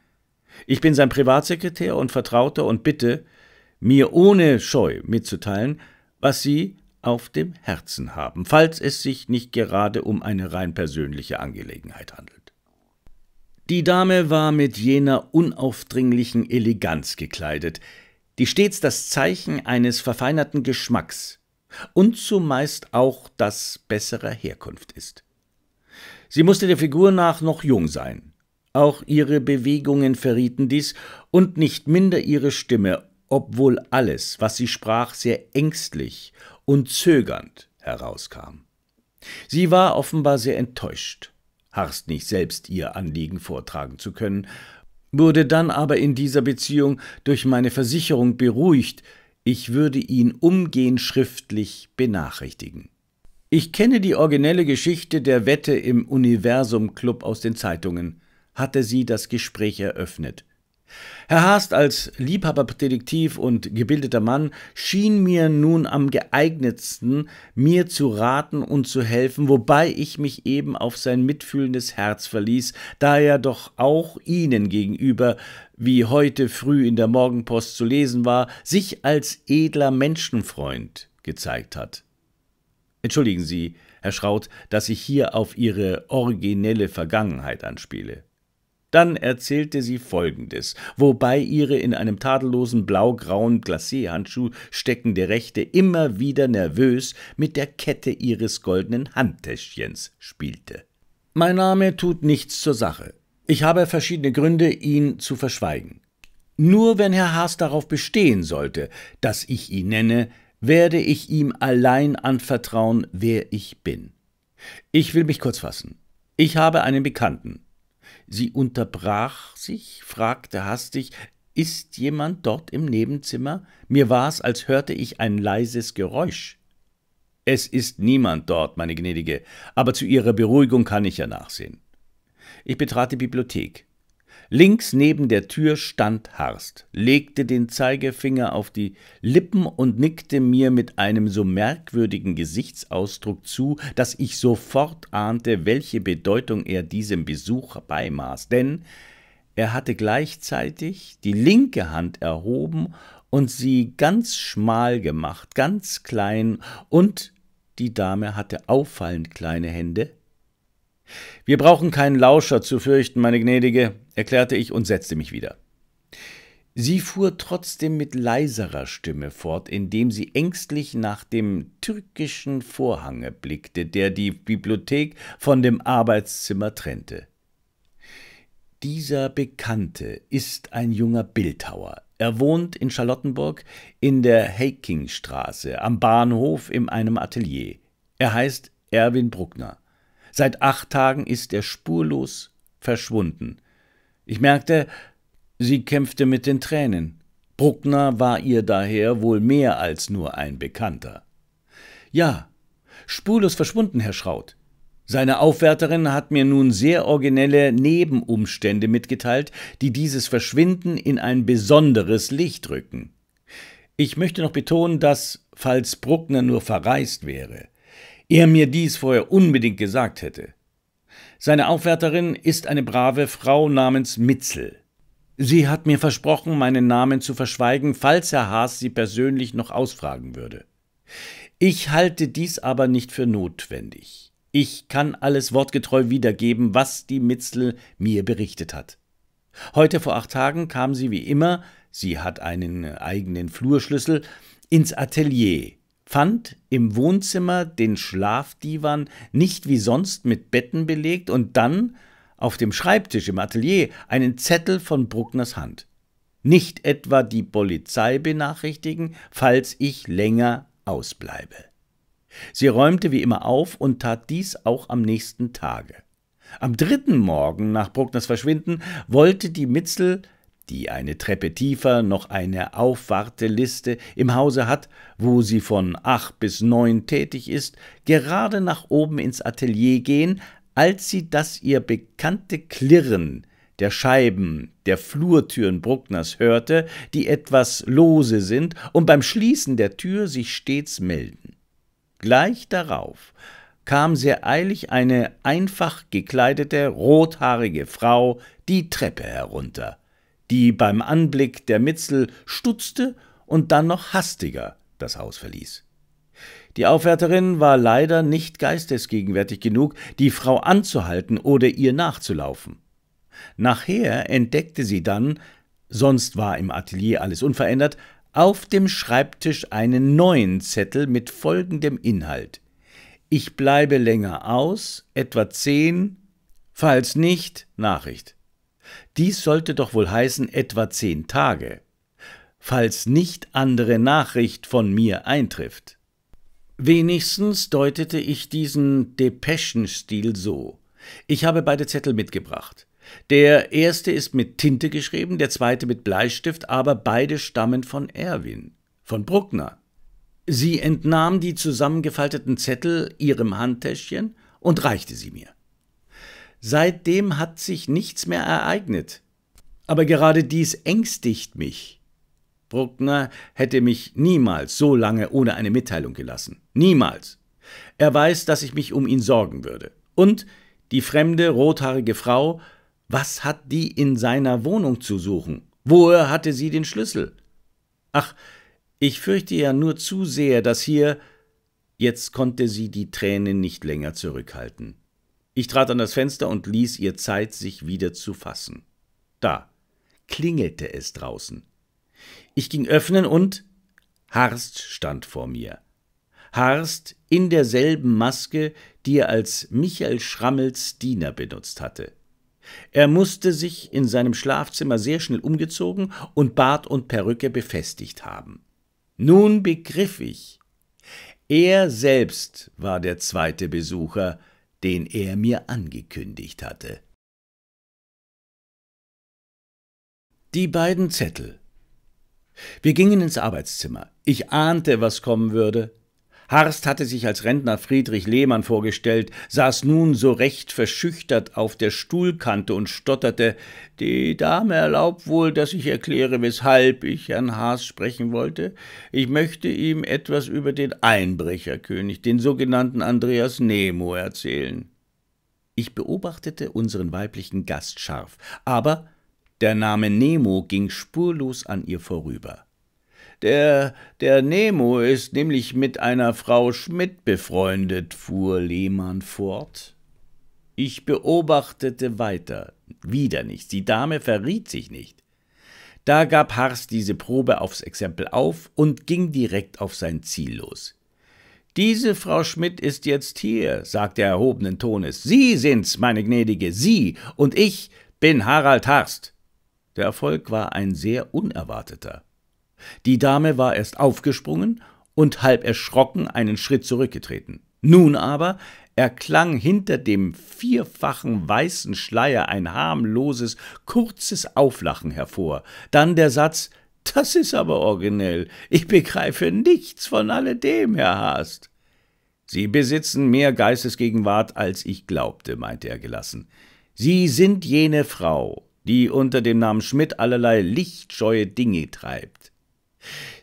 Ich bin sein Privatsekretär und Vertrauter und bitte, mir ohne Scheu mitzuteilen, was Sie auf dem Herzen haben, falls es sich nicht gerade um eine rein persönliche Angelegenheit handelt. Die Dame war mit jener unaufdringlichen Eleganz gekleidet, die stets das Zeichen eines verfeinerten Geschmacks und zumeist auch das besserer Herkunft ist. Sie musste der Figur nach noch jung sein, auch ihre Bewegungen verrieten dies und nicht minder ihre Stimme obwohl alles, was sie sprach, sehr ängstlich und zögernd herauskam. Sie war offenbar sehr enttäuscht, Harst nicht selbst ihr Anliegen vortragen zu können, wurde dann aber in dieser Beziehung durch meine Versicherung beruhigt, ich würde ihn umgehend schriftlich benachrichtigen. Ich kenne die originelle Geschichte der Wette im Universum Club aus den Zeitungen, hatte sie das Gespräch eröffnet. Herr Haast als Liebhaberdetektiv und gebildeter Mann schien mir nun am geeignetsten, mir zu raten und zu helfen, wobei ich mich eben auf sein mitfühlendes Herz verließ, da er doch auch Ihnen gegenüber wie heute früh in der Morgenpost zu lesen war, sich als edler Menschenfreund gezeigt hat. Entschuldigen Sie, Herr Schraut, dass ich hier auf Ihre originelle Vergangenheit anspiele. Dann erzählte sie Folgendes, wobei ihre in einem tadellosen blaugrauen Glacé-Handschuh steckende Rechte immer wieder nervös mit der Kette ihres goldenen Handtäschchens spielte. Mein Name tut nichts zur Sache. Ich habe verschiedene Gründe, ihn zu verschweigen. Nur wenn Herr Haas darauf bestehen sollte, dass ich ihn nenne, werde ich ihm allein anvertrauen, wer ich bin. Ich will mich kurz fassen. Ich habe einen Bekannten, Sie unterbrach sich, fragte hastig, ist jemand dort im Nebenzimmer? Mir war's, als hörte ich ein leises Geräusch. Es ist niemand dort, meine Gnädige, aber zu Ihrer Beruhigung kann ich ja nachsehen. Ich betrat die Bibliothek. Links neben der Tür stand Harst, legte den Zeigefinger auf die Lippen und nickte mir mit einem so merkwürdigen Gesichtsausdruck zu, dass ich sofort ahnte, welche Bedeutung er diesem Besuch beimaß, denn er hatte gleichzeitig die linke Hand erhoben und sie ganz schmal gemacht, ganz klein, und die Dame hatte auffallend kleine Hände, wir brauchen keinen Lauscher zu fürchten, meine Gnädige, erklärte ich und setzte mich wieder. Sie fuhr trotzdem mit leiserer Stimme fort, indem sie ängstlich nach dem türkischen Vorhange blickte, der die Bibliothek von dem Arbeitszimmer trennte. Dieser Bekannte ist ein junger Bildhauer. Er wohnt in Charlottenburg in der Hakingstraße am Bahnhof in einem Atelier. Er heißt Erwin Bruckner. Seit acht Tagen ist er spurlos verschwunden. Ich merkte, sie kämpfte mit den Tränen. Bruckner war ihr daher wohl mehr als nur ein Bekannter. Ja, spurlos verschwunden, Herr Schraut. Seine Aufwärterin hat mir nun sehr originelle Nebenumstände mitgeteilt, die dieses Verschwinden in ein besonderes Licht rücken. Ich möchte noch betonen, dass, falls Bruckner nur verreist wäre, er mir dies vorher unbedingt gesagt hätte. Seine Aufwärterin ist eine brave Frau namens Mitzel. Sie hat mir versprochen, meinen Namen zu verschweigen, falls Herr Haas sie persönlich noch ausfragen würde. Ich halte dies aber nicht für notwendig. Ich kann alles wortgetreu wiedergeben, was die Mitzel mir berichtet hat. Heute vor acht Tagen kam sie wie immer, sie hat einen eigenen Flurschlüssel, ins Atelier fand im Wohnzimmer den Schlafdivan nicht wie sonst mit Betten belegt und dann auf dem Schreibtisch im Atelier einen Zettel von Bruckners Hand. Nicht etwa die Polizei benachrichtigen, falls ich länger ausbleibe. Sie räumte wie immer auf und tat dies auch am nächsten Tage. Am dritten Morgen nach Bruckners Verschwinden wollte die Mitzel die eine Treppe tiefer noch eine Aufwarteliste im Hause hat, wo sie von acht bis neun tätig ist, gerade nach oben ins Atelier gehen, als sie das ihr bekannte Klirren der Scheiben der Flurtüren Bruckners hörte, die etwas lose sind und beim Schließen der Tür sich stets melden. Gleich darauf kam sehr eilig eine einfach gekleidete, rothaarige Frau die Treppe herunter die beim Anblick der Mitzel stutzte und dann noch hastiger das Haus verließ. Die Aufwärterin war leider nicht geistesgegenwärtig genug, die Frau anzuhalten oder ihr nachzulaufen. Nachher entdeckte sie dann, sonst war im Atelier alles unverändert, auf dem Schreibtisch einen neuen Zettel mit folgendem Inhalt. Ich bleibe länger aus, etwa zehn, falls nicht, Nachricht. Dies sollte doch wohl heißen etwa zehn Tage, falls nicht andere Nachricht von mir eintrifft. Wenigstens deutete ich diesen Depeschenstil so. Ich habe beide Zettel mitgebracht. Der erste ist mit Tinte geschrieben, der zweite mit Bleistift, aber beide stammen von Erwin, von Bruckner. Sie entnahm die zusammengefalteten Zettel ihrem Handtäschchen und reichte sie mir. Seitdem hat sich nichts mehr ereignet. Aber gerade dies ängstigt mich. Bruckner hätte mich niemals so lange ohne eine Mitteilung gelassen. Niemals. Er weiß, dass ich mich um ihn sorgen würde. Und die fremde, rothaarige Frau, was hat die in seiner Wohnung zu suchen? Woher hatte sie den Schlüssel? Ach, ich fürchte ja nur zu sehr, dass hier. Jetzt konnte sie die Tränen nicht länger zurückhalten. Ich trat an das Fenster und ließ ihr Zeit, sich wieder zu fassen. Da klingelte es draußen. Ich ging öffnen und Harst stand vor mir. Harst in derselben Maske, die er als Michael Schrammels Diener benutzt hatte. Er musste sich in seinem Schlafzimmer sehr schnell umgezogen und Bart und Perücke befestigt haben. Nun begriff ich. Er selbst war der zweite Besucher, den er mir angekündigt hatte. Die beiden Zettel. Wir gingen ins Arbeitszimmer. Ich ahnte, was kommen würde, Harst hatte sich als Rentner Friedrich Lehmann vorgestellt, saß nun so recht verschüchtert auf der Stuhlkante und stotterte, die Dame erlaubt wohl, dass ich erkläre, weshalb ich Herrn Haas sprechen wollte. Ich möchte ihm etwas über den Einbrecherkönig, den sogenannten Andreas Nemo, erzählen. Ich beobachtete unseren weiblichen Gast scharf, aber der Name Nemo ging spurlos an ihr vorüber. Der, der Nemo ist nämlich mit einer Frau Schmidt befreundet, fuhr Lehmann fort. Ich beobachtete weiter. Wieder nichts. Die Dame verriet sich nicht. Da gab Harst diese Probe aufs Exempel auf und ging direkt auf sein Ziel los. Diese Frau Schmidt ist jetzt hier, sagte er erhobenen Tones. Sie sind's, meine Gnädige, Sie und ich bin Harald Harst. Der Erfolg war ein sehr unerwarteter. Die Dame war erst aufgesprungen und halb erschrocken einen Schritt zurückgetreten. Nun aber erklang hinter dem vierfachen weißen Schleier ein harmloses, kurzes Auflachen hervor, dann der Satz Das ist aber originell, ich begreife nichts von alledem, Herr Haast. Sie besitzen mehr Geistesgegenwart, als ich glaubte, meinte er gelassen. Sie sind jene Frau, die unter dem Namen Schmidt allerlei lichtscheue Dinge treibt.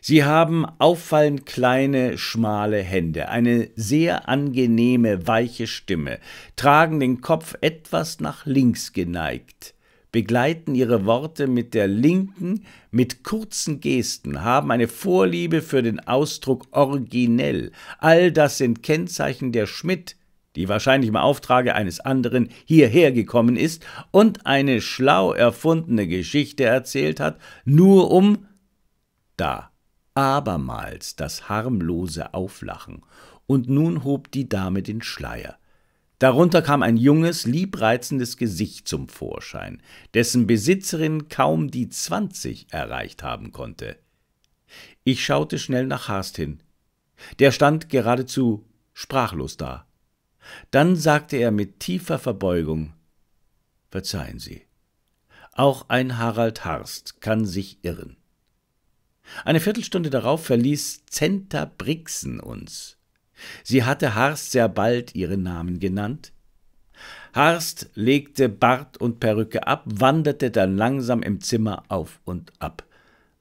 Sie haben auffallend kleine, schmale Hände, eine sehr angenehme, weiche Stimme, tragen den Kopf etwas nach links geneigt, begleiten ihre Worte mit der linken, mit kurzen Gesten, haben eine Vorliebe für den Ausdruck originell. All das sind Kennzeichen der Schmidt, die wahrscheinlich im Auftrage eines anderen hierher gekommen ist und eine schlau erfundene Geschichte erzählt hat, nur um da abermals das harmlose Auflachen, und nun hob die Dame den Schleier. Darunter kam ein junges, liebreizendes Gesicht zum Vorschein, dessen Besitzerin kaum die zwanzig erreicht haben konnte. Ich schaute schnell nach Harst hin. Der stand geradezu sprachlos da. Dann sagte er mit tiefer Verbeugung Verzeihen Sie, auch ein Harald Harst kann sich irren. Eine Viertelstunde darauf verließ Zenta Brixen uns. Sie hatte Harst sehr bald ihren Namen genannt. Harst legte Bart und Perücke ab, wanderte dann langsam im Zimmer auf und ab.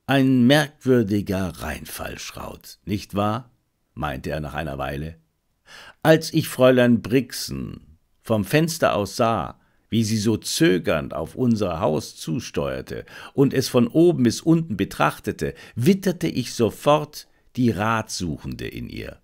Ein merkwürdiger Reinfallschraut, nicht wahr? meinte er nach einer Weile. Als ich Fräulein Brixen vom Fenster aus sah, wie sie so zögernd auf unser Haus zusteuerte und es von oben bis unten betrachtete, witterte ich sofort die Ratsuchende in ihr.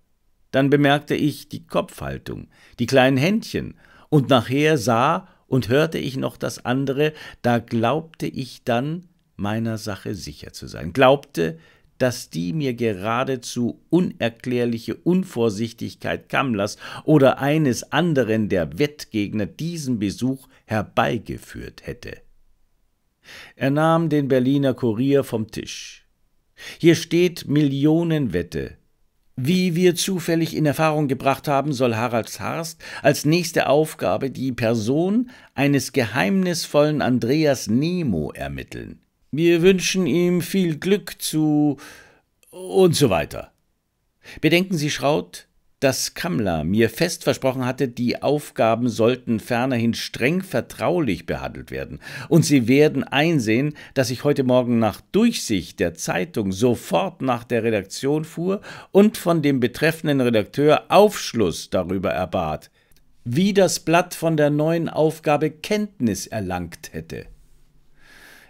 Dann bemerkte ich die Kopfhaltung, die kleinen Händchen, und nachher sah und hörte ich noch das andere, da glaubte ich dann, meiner Sache sicher zu sein, glaubte, dass die mir geradezu unerklärliche Unvorsichtigkeit Kammlers oder eines anderen der Wettgegner diesen Besuch herbeigeführt hätte. Er nahm den Berliner Kurier vom Tisch. Hier steht Millionenwette. Wie wir zufällig in Erfahrung gebracht haben, soll Haralds Harst als nächste Aufgabe die Person eines geheimnisvollen Andreas Nemo ermitteln. Wir wünschen ihm viel Glück zu und so weiter. Bedenken Sie, Schraut, dass Kammler mir fest versprochen hatte, die Aufgaben sollten fernerhin streng vertraulich behandelt werden, und Sie werden einsehen, dass ich heute Morgen nach Durchsicht der Zeitung sofort nach der Redaktion fuhr und von dem betreffenden Redakteur Aufschluss darüber erbat, wie das Blatt von der neuen Aufgabe Kenntnis erlangt hätte.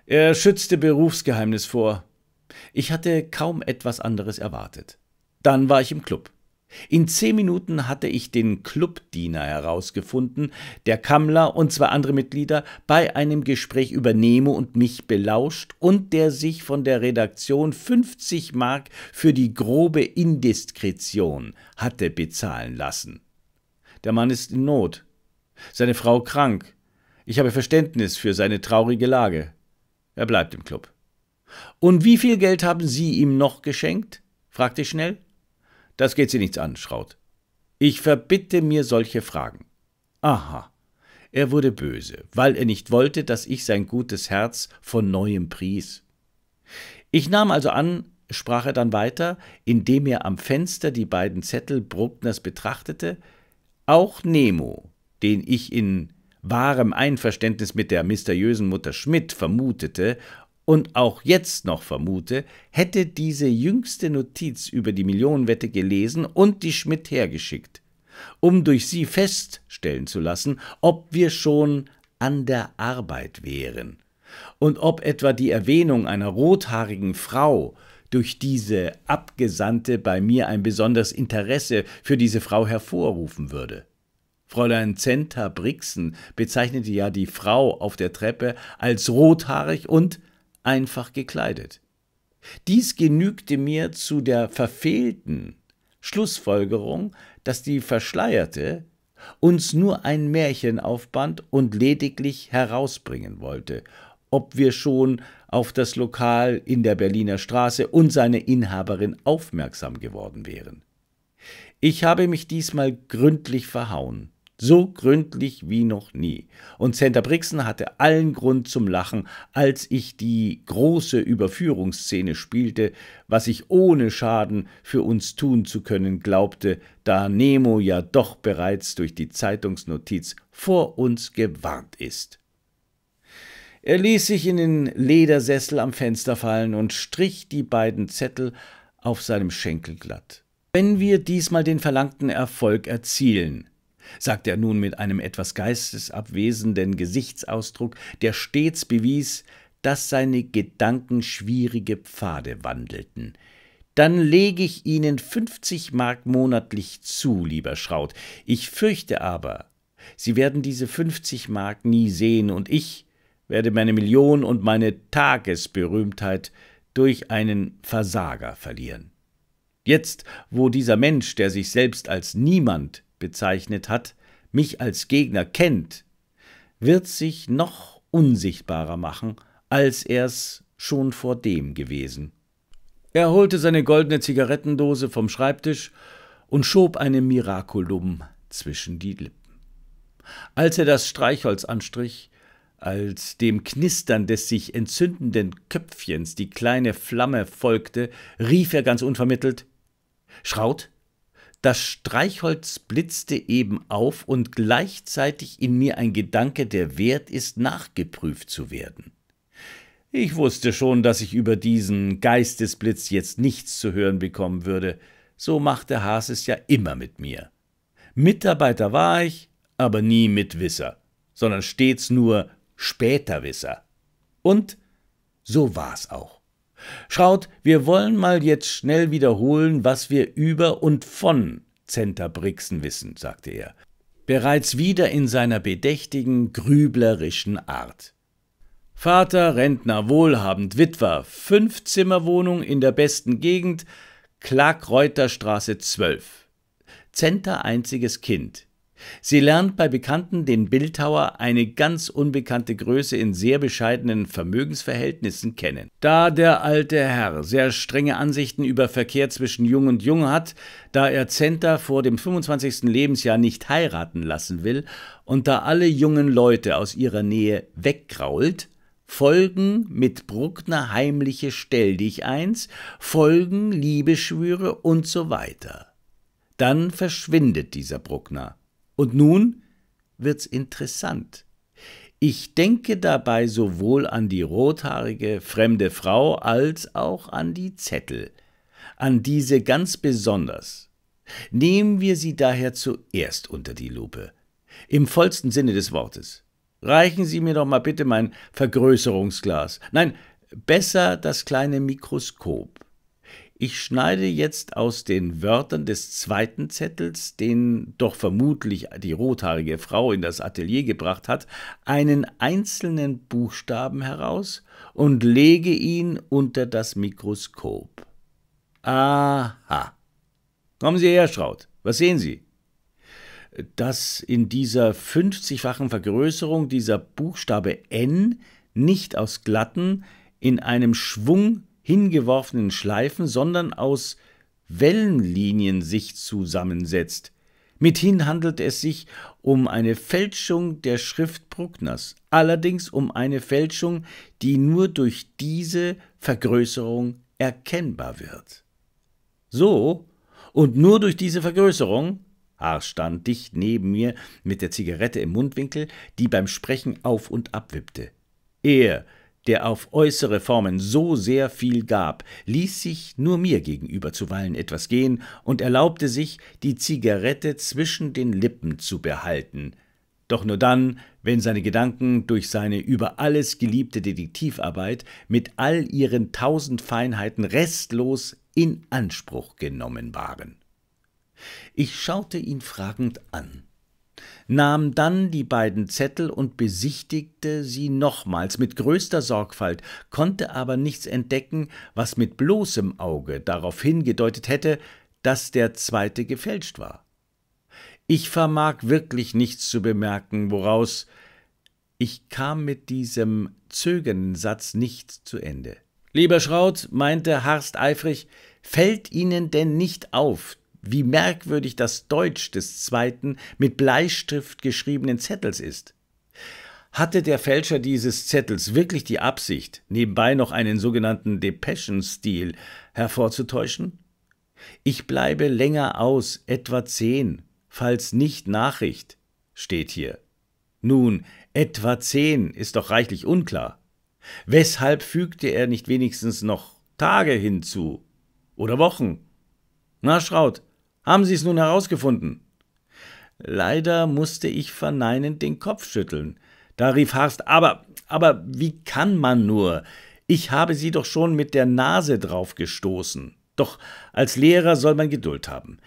Er schützte Berufsgeheimnis vor. Ich hatte kaum etwas anderes erwartet. Dann war ich im Club. In zehn Minuten hatte ich den Clubdiener herausgefunden, der Kammler und zwei andere Mitglieder bei einem Gespräch über Nemo und mich belauscht und der sich von der Redaktion 50 Mark für die grobe Indiskretion hatte bezahlen lassen. Der Mann ist in Not, seine Frau krank. Ich habe Verständnis für seine traurige Lage. Er bleibt im Club. Und wie viel Geld haben Sie ihm noch geschenkt? fragte ich schnell. Das geht Sie nichts an, Schraut. Ich verbitte mir solche Fragen. Aha. Er wurde böse, weil er nicht wollte, dass ich sein gutes Herz von neuem pries. Ich nahm also an, sprach er dann weiter, indem er am Fenster die beiden Zettel Bruckners betrachtete, auch Nemo, den ich in wahrem Einverständnis mit der mysteriösen Mutter Schmidt vermutete und auch jetzt noch vermute, hätte diese jüngste Notiz über die Millionenwette gelesen und die Schmidt hergeschickt, um durch sie feststellen zu lassen, ob wir schon an der Arbeit wären und ob etwa die Erwähnung einer rothaarigen Frau durch diese Abgesandte bei mir ein besonderes Interesse für diese Frau hervorrufen würde. Fräulein Zenta Brixen bezeichnete ja die Frau auf der Treppe als rothaarig und einfach gekleidet. Dies genügte mir zu der verfehlten Schlussfolgerung, dass die Verschleierte uns nur ein Märchen aufband und lediglich herausbringen wollte, ob wir schon auf das Lokal in der Berliner Straße und seine Inhaberin aufmerksam geworden wären. Ich habe mich diesmal gründlich verhauen. So gründlich wie noch nie. Und Santa Brixen hatte allen Grund zum Lachen, als ich die große Überführungsszene spielte, was ich ohne Schaden für uns tun zu können glaubte, da Nemo ja doch bereits durch die Zeitungsnotiz vor uns gewarnt ist. Er ließ sich in den Ledersessel am Fenster fallen und strich die beiden Zettel auf seinem Schenkel glatt. Wenn wir diesmal den verlangten Erfolg erzielen, sagt er nun mit einem etwas geistesabwesenden Gesichtsausdruck, der stets bewies, dass seine Gedanken schwierige Pfade wandelten. Dann lege ich Ihnen fünfzig Mark monatlich zu, lieber Schraut. Ich fürchte aber, Sie werden diese fünfzig Mark nie sehen und ich werde meine Million und meine Tagesberühmtheit durch einen Versager verlieren. Jetzt, wo dieser Mensch, der sich selbst als niemand bezeichnet hat, mich als Gegner kennt, wird sich noch unsichtbarer machen, als er's schon vor dem gewesen. Er holte seine goldene Zigarettendose vom Schreibtisch und schob eine Miraculum zwischen die Lippen. Als er das Streichholz anstrich, als dem Knistern des sich entzündenden Köpfchens die kleine Flamme folgte, rief er ganz unvermittelt Schraut, das Streichholz blitzte eben auf und gleichzeitig in mir ein Gedanke, der wert ist, nachgeprüft zu werden. Ich wusste schon, dass ich über diesen Geistesblitz jetzt nichts zu hören bekommen würde. So machte Haas es ja immer mit mir. Mitarbeiter war ich, aber nie Mitwisser, sondern stets nur Späterwisser. Und so war's auch. Schaut, wir wollen mal jetzt schnell wiederholen, was wir über und von Zenta Brixen wissen, sagte er, bereits wieder in seiner bedächtigen, grüblerischen Art. Vater, Rentner, wohlhabend, Witwer, Fünfzimmerwohnung in der besten Gegend, Klagreuterstraße 12. Zenter einziges Kind, Sie lernt bei Bekannten den Bildhauer, eine ganz unbekannte Größe in sehr bescheidenen Vermögensverhältnissen, kennen. Da der alte Herr sehr strenge Ansichten über Verkehr zwischen Jung und Jung hat, da er Zenta vor dem 25. Lebensjahr nicht heiraten lassen will und da alle jungen Leute aus ihrer Nähe weggrault, folgen mit Bruckner heimliche Stell dich eins, folgen Liebeschwüre und so weiter. Dann verschwindet dieser Bruckner und nun wird's interessant. Ich denke dabei sowohl an die rothaarige fremde Frau als auch an die Zettel, an diese ganz besonders. Nehmen wir sie daher zuerst unter die Lupe, im vollsten Sinne des Wortes. Reichen Sie mir doch mal bitte mein Vergrößerungsglas. Nein, besser das kleine Mikroskop. Ich schneide jetzt aus den Wörtern des zweiten Zettels, den doch vermutlich die rothaarige Frau in das Atelier gebracht hat, einen einzelnen Buchstaben heraus und lege ihn unter das Mikroskop. Aha. Kommen Sie her, Schraut. Was sehen Sie? Dass in dieser 50-fachen Vergrößerung dieser Buchstabe N nicht aus glatten, in einem Schwung hingeworfenen Schleifen, sondern aus Wellenlinien sich zusammensetzt. Mithin handelt es sich um eine Fälschung der Schrift Bruckners, allerdings um eine Fälschung, die nur durch diese Vergrößerung erkennbar wird. So, und nur durch diese Vergrößerung, Haar stand dicht neben mir mit der Zigarette im Mundwinkel, die beim Sprechen auf und ab wippte. Er der auf äußere Formen so sehr viel gab, ließ sich nur mir gegenüber zuweilen etwas gehen und erlaubte sich, die Zigarette zwischen den Lippen zu behalten, doch nur dann, wenn seine Gedanken durch seine über alles geliebte Detektivarbeit mit all ihren tausend Feinheiten restlos in Anspruch genommen waren. Ich schaute ihn fragend an nahm dann die beiden Zettel und besichtigte sie nochmals mit größter Sorgfalt, konnte aber nichts entdecken, was mit bloßem Auge darauf hingedeutet hätte, dass der zweite gefälscht war. Ich vermag wirklich nichts zu bemerken, woraus ich kam mit diesem zögernden Satz nicht zu Ende. Lieber Schraut, meinte Harst eifrig, fällt Ihnen denn nicht auf, wie merkwürdig das Deutsch des zweiten mit Bleistift geschriebenen Zettels ist. Hatte der Fälscher dieses Zettels wirklich die Absicht, nebenbei noch einen sogenannten Depeschen-Stil hervorzutäuschen? Ich bleibe länger aus, etwa zehn, falls nicht Nachricht, steht hier. Nun, etwa zehn ist doch reichlich unklar. Weshalb fügte er nicht wenigstens noch Tage hinzu? Oder Wochen? Na, Schraut, haben Sie es nun herausgefunden? Leider musste ich verneinend den Kopf schütteln. Da rief Harst, aber, aber wie kann man nur? Ich habe sie doch schon mit der Nase drauf gestoßen. Doch als Lehrer soll man Geduld haben.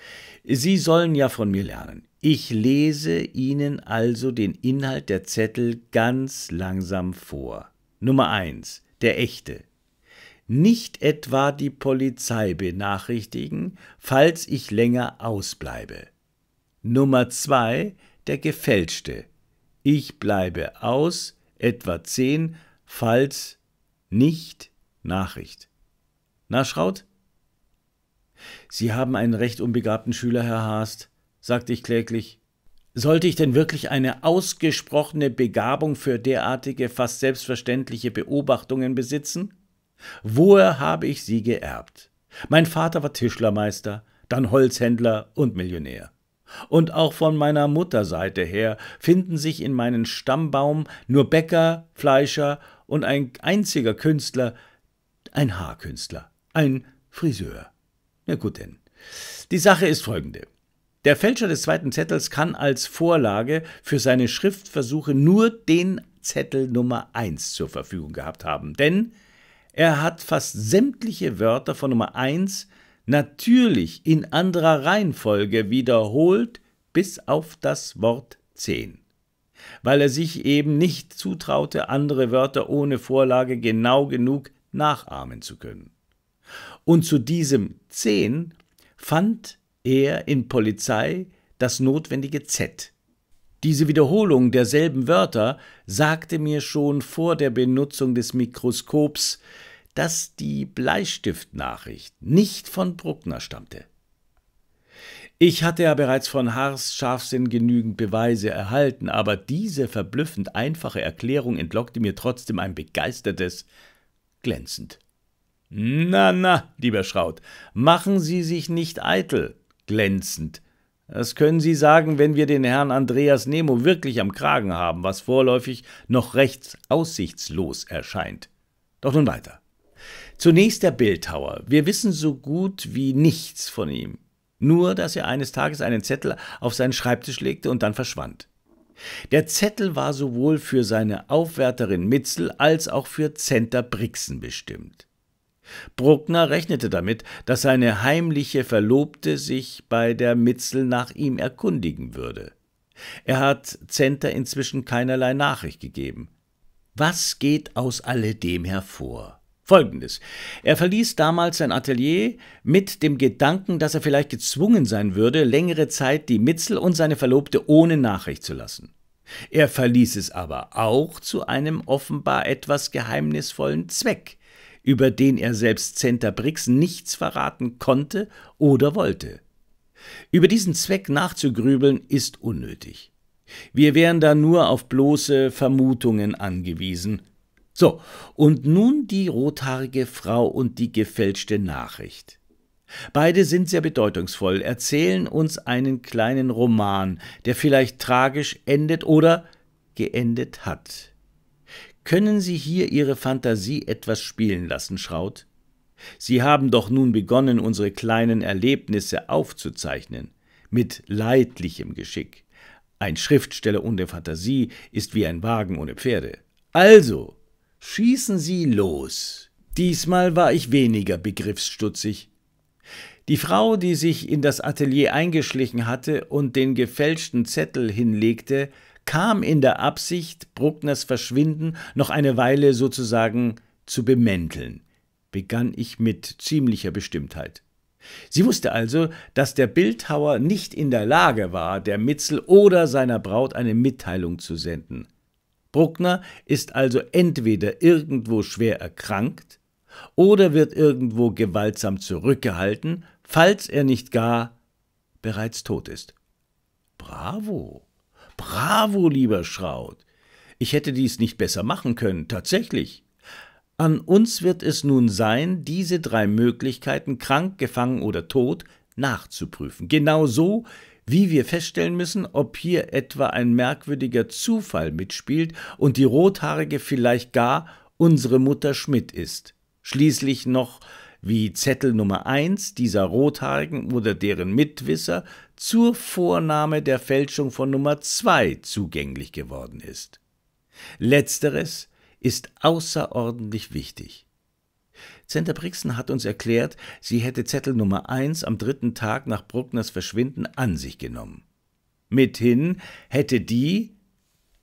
Sie sollen ja von mir lernen. Ich lese Ihnen also den Inhalt der Zettel ganz langsam vor. Nummer 1. Der echte nicht etwa die Polizei benachrichtigen, falls ich länger ausbleibe. Nummer zwei Der gefälschte. Ich bleibe aus, etwa zehn, falls nicht Nachricht. Na, Schraut? Sie haben einen recht unbegabten Schüler, Herr Haast, sagte ich kläglich. Sollte ich denn wirklich eine ausgesprochene Begabung für derartige, fast selbstverständliche Beobachtungen besitzen? Woher habe ich sie geerbt? Mein Vater war Tischlermeister, dann Holzhändler und Millionär. Und auch von meiner Mutterseite her finden sich in meinem Stammbaum nur Bäcker, Fleischer und ein einziger Künstler, ein Haarkünstler, ein Friseur. Na gut denn. Die Sache ist folgende. Der Fälscher des zweiten Zettels kann als Vorlage für seine Schriftversuche nur den Zettel Nummer 1 zur Verfügung gehabt haben, denn er hat fast sämtliche Wörter von Nummer 1 natürlich in anderer Reihenfolge wiederholt bis auf das Wort 10 weil er sich eben nicht zutraute, andere Wörter ohne Vorlage genau genug nachahmen zu können. Und zu diesem 10 fand er in Polizei das notwendige Z. Diese Wiederholung derselben Wörter sagte mir schon vor der Benutzung des Mikroskops, dass die Bleistiftnachricht nicht von Bruckner stammte. Ich hatte ja bereits von Haars Scharfsinn genügend Beweise erhalten, aber diese verblüffend einfache Erklärung entlockte mir trotzdem ein begeistertes glänzend. Na, na, lieber Schraut, machen Sie sich nicht eitel, glänzend. Das können Sie sagen, wenn wir den Herrn Andreas Nemo wirklich am Kragen haben, was vorläufig noch recht aussichtslos erscheint. Doch nun weiter. Zunächst der Bildhauer. Wir wissen so gut wie nichts von ihm. Nur, dass er eines Tages einen Zettel auf seinen Schreibtisch legte und dann verschwand. Der Zettel war sowohl für seine Aufwärterin Mitzel als auch für Zenter Brixen bestimmt. Bruckner rechnete damit, dass seine heimliche Verlobte sich bei der Mitzel nach ihm erkundigen würde. Er hat Zenter inzwischen keinerlei Nachricht gegeben. Was geht aus alledem hervor? Folgendes. Er verließ damals sein Atelier mit dem Gedanken, dass er vielleicht gezwungen sein würde, längere Zeit die Mitzel und seine Verlobte ohne Nachricht zu lassen. Er verließ es aber auch zu einem offenbar etwas geheimnisvollen Zweck, über den er selbst Centerbrix nichts verraten konnte oder wollte. Über diesen Zweck nachzugrübeln ist unnötig. Wir wären da nur auf bloße Vermutungen angewiesen, so, und nun die rothaarige Frau und die gefälschte Nachricht. Beide sind sehr bedeutungsvoll, erzählen uns einen kleinen Roman, der vielleicht tragisch endet oder geendet hat. Können Sie hier Ihre Fantasie etwas spielen lassen, Schraut? Sie haben doch nun begonnen, unsere kleinen Erlebnisse aufzuzeichnen, mit leidlichem Geschick. Ein Schriftsteller ohne Fantasie ist wie ein Wagen ohne Pferde. Also, Schießen Sie los. Diesmal war ich weniger begriffsstutzig. Die Frau, die sich in das Atelier eingeschlichen hatte und den gefälschten Zettel hinlegte, kam in der Absicht, Bruckners Verschwinden noch eine Weile sozusagen zu bemänteln, begann ich mit ziemlicher Bestimmtheit. Sie wusste also, dass der Bildhauer nicht in der Lage war, der Mitzel oder seiner Braut eine Mitteilung zu senden. Bruckner ist also entweder irgendwo schwer erkrankt oder wird irgendwo gewaltsam zurückgehalten, falls er nicht gar bereits tot ist. Bravo, bravo, lieber Schraut. Ich hätte dies nicht besser machen können, tatsächlich. An uns wird es nun sein, diese drei Möglichkeiten, krank, gefangen oder tot, nachzuprüfen. Genau so, wie wir feststellen müssen, ob hier etwa ein merkwürdiger Zufall mitspielt und die rothaarige vielleicht gar unsere Mutter Schmidt ist. Schließlich noch wie Zettel Nummer 1 dieser Rothaarigen oder deren Mitwisser zur Vornahme der Fälschung von Nummer 2 zugänglich geworden ist. Letzteres ist außerordentlich wichtig. Senta Brixen hat uns erklärt, sie hätte Zettel Nummer 1 am dritten Tag nach Bruckners Verschwinden an sich genommen. Mithin hätte die,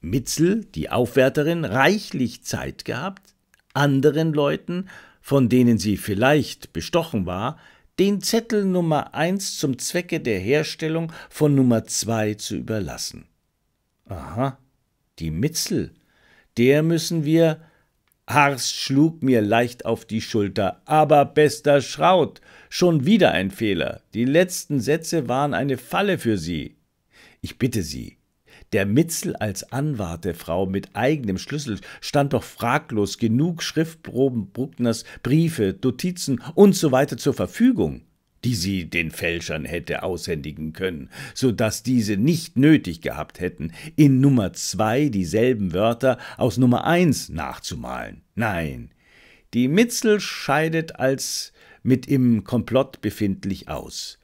Mitzel, die Aufwärterin, reichlich Zeit gehabt, anderen Leuten, von denen sie vielleicht bestochen war, den Zettel Nummer 1 zum Zwecke der Herstellung von Nummer 2 zu überlassen. Aha, die Mitzel, der müssen wir Hars schlug mir leicht auf die Schulter. Aber bester Schraut, schon wieder ein Fehler. Die letzten Sätze waren eine Falle für Sie. Ich bitte Sie. Der Mitzel als Anwartefrau mit eigenem Schlüssel stand doch fraglos genug Schriftproben Bruckners, Briefe, Notizen und So weiter zur Verfügung die sie den Fälschern hätte aushändigen können, so dass diese nicht nötig gehabt hätten, in Nummer zwei dieselben Wörter aus Nummer eins nachzumalen. Nein, die Mitzel scheidet als mit im Komplott befindlich aus.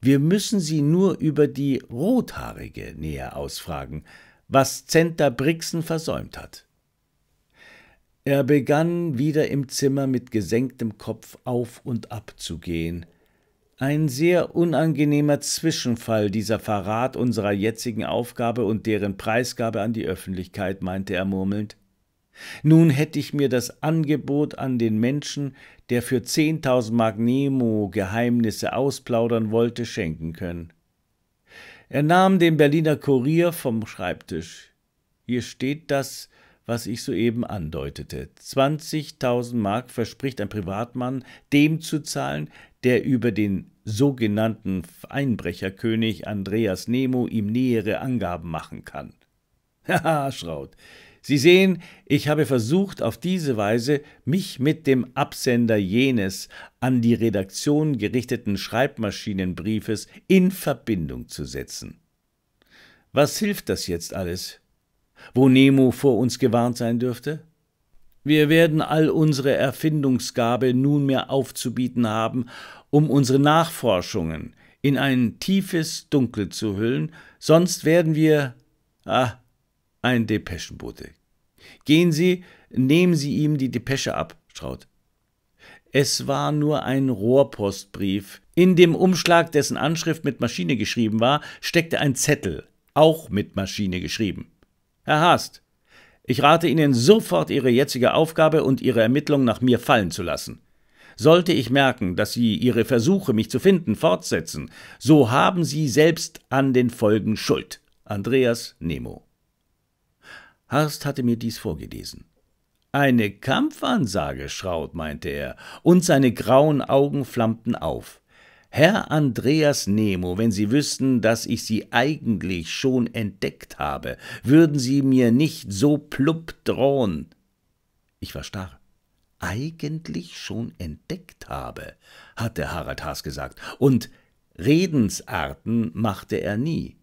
Wir müssen sie nur über die Rothaarige näher ausfragen, was Zenta Brixen versäumt hat. Er begann wieder im Zimmer mit gesenktem Kopf auf und ab zu gehen, ein sehr unangenehmer Zwischenfall dieser Verrat unserer jetzigen Aufgabe und deren Preisgabe an die Öffentlichkeit, meinte er murmelnd. Nun hätte ich mir das Angebot an den Menschen, der für zehntausend Mark Nemo Geheimnisse ausplaudern wollte, schenken können. Er nahm den Berliner Kurier vom Schreibtisch. Hier steht das was ich soeben andeutete. 20.000 Mark verspricht ein Privatmann dem zu zahlen, der über den sogenannten Einbrecherkönig Andreas Nemo ihm nähere Angaben machen kann. Haha, Schraut. Sie sehen, ich habe versucht, auf diese Weise mich mit dem Absender jenes an die Redaktion gerichteten Schreibmaschinenbriefes in Verbindung zu setzen. Was hilft das jetzt alles? wo Nemo vor uns gewarnt sein dürfte? Wir werden all unsere Erfindungsgabe nunmehr aufzubieten haben, um unsere Nachforschungen in ein tiefes Dunkel zu hüllen, sonst werden wir, ah, ein Depeschenbote. Gehen Sie, nehmen Sie ihm die Depesche ab, Straut. Es war nur ein Rohrpostbrief. In dem Umschlag, dessen Anschrift mit Maschine geschrieben war, steckte ein Zettel, auch mit Maschine geschrieben. Herr Haast, ich rate Ihnen sofort, Ihre jetzige Aufgabe und Ihre Ermittlung nach mir fallen zu lassen. Sollte ich merken, dass Sie Ihre Versuche, mich zu finden, fortsetzen, so haben Sie selbst an den Folgen Schuld. Andreas Nemo. Harst hatte mir dies vorgelesen. Eine Kampfansage, Schraut, meinte er, und seine grauen Augen flammten auf. Herr Andreas Nemo, wenn Sie wüssten, dass ich Sie eigentlich schon entdeckt habe, würden Sie mir nicht so plupp drohen. Ich war starr. Eigentlich schon entdeckt habe, hatte Harald Haas gesagt, und Redensarten machte er nie.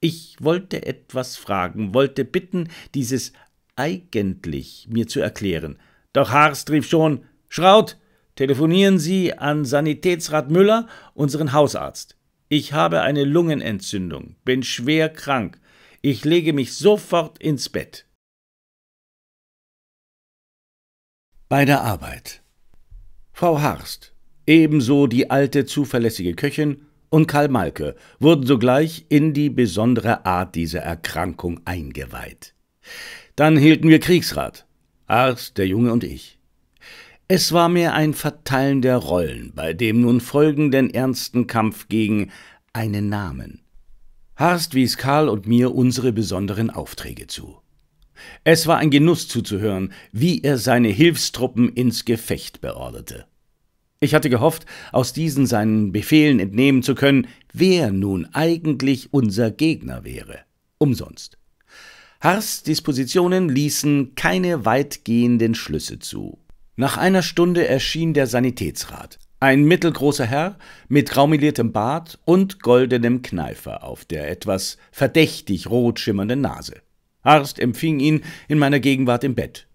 Ich wollte etwas fragen, wollte bitten, dieses eigentlich mir zu erklären. Doch Haas rief schon, Schraut, Telefonieren Sie an Sanitätsrat Müller, unseren Hausarzt. Ich habe eine Lungenentzündung, bin schwer krank. Ich lege mich sofort ins Bett. Bei der Arbeit. Frau Harst, ebenso die alte zuverlässige Köchin und Karl Malke wurden sogleich in die besondere Art dieser Erkrankung eingeweiht. Dann hielten wir Kriegsrat, Harst, der Junge und ich. Es war mir ein Verteilen der Rollen bei dem nun folgenden ernsten Kampf gegen einen Namen. Harst wies Karl und mir unsere besonderen Aufträge zu. Es war ein Genuss zuzuhören, wie er seine Hilfstruppen ins Gefecht beorderte. Ich hatte gehofft, aus diesen seinen Befehlen entnehmen zu können, wer nun eigentlich unser Gegner wäre. Umsonst. Harsts Dispositionen ließen keine weitgehenden Schlüsse zu. Nach einer Stunde erschien der Sanitätsrat, ein mittelgroßer Herr mit graumeliertem Bart und goldenem Kneifer auf der etwas verdächtig rot schimmernden Nase. Harst empfing ihn in meiner Gegenwart im Bett.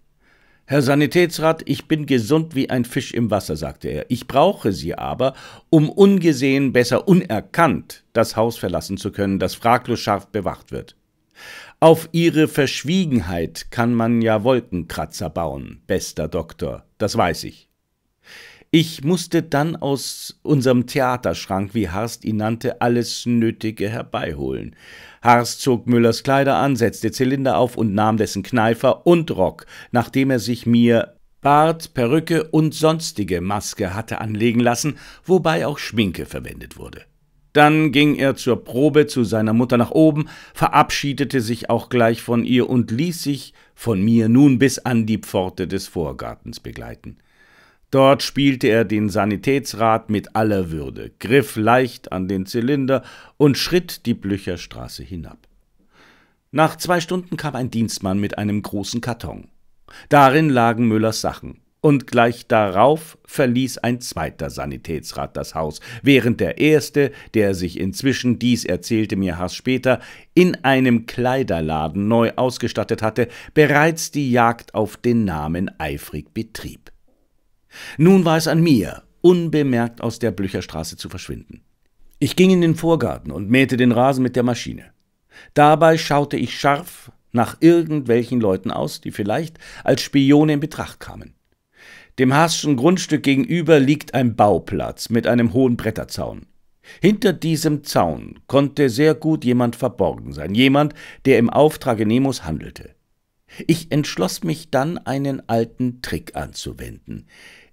Herr Sanitätsrat, ich bin gesund wie ein Fisch im Wasser, sagte er. Ich brauche Sie aber, um ungesehen, besser unerkannt das Haus verlassen zu können, das fraglos scharf bewacht wird. Auf Ihre Verschwiegenheit kann man ja Wolkenkratzer bauen, bester Doktor, das weiß ich. Ich musste dann aus unserem Theaterschrank, wie Harst ihn nannte, alles Nötige herbeiholen. Harst zog Müllers Kleider an, setzte Zylinder auf und nahm dessen Kneifer und Rock, nachdem er sich mir Bart, Perücke und sonstige Maske hatte anlegen lassen, wobei auch Schminke verwendet wurde. Dann ging er zur Probe zu seiner Mutter nach oben, verabschiedete sich auch gleich von ihr und ließ sich von mir nun bis an die Pforte des Vorgartens begleiten. Dort spielte er den Sanitätsrat mit aller Würde, griff leicht an den Zylinder und schritt die Blücherstraße hinab. Nach zwei Stunden kam ein Dienstmann mit einem großen Karton. Darin lagen Müllers Sachen und gleich darauf verließ ein zweiter Sanitätsrat das Haus, während der erste, der sich inzwischen, dies erzählte mir Hass später, in einem Kleiderladen neu ausgestattet hatte, bereits die Jagd auf den Namen eifrig betrieb. Nun war es an mir, unbemerkt aus der Blücherstraße zu verschwinden. Ich ging in den Vorgarten und mähte den Rasen mit der Maschine. Dabei schaute ich scharf nach irgendwelchen Leuten aus, die vielleicht als Spione in Betracht kamen. Dem Haasschen Grundstück gegenüber liegt ein Bauplatz mit einem hohen Bretterzaun. Hinter diesem Zaun konnte sehr gut jemand verborgen sein, jemand, der im Auftrage Nemos handelte. Ich entschloss mich dann, einen alten Trick anzuwenden.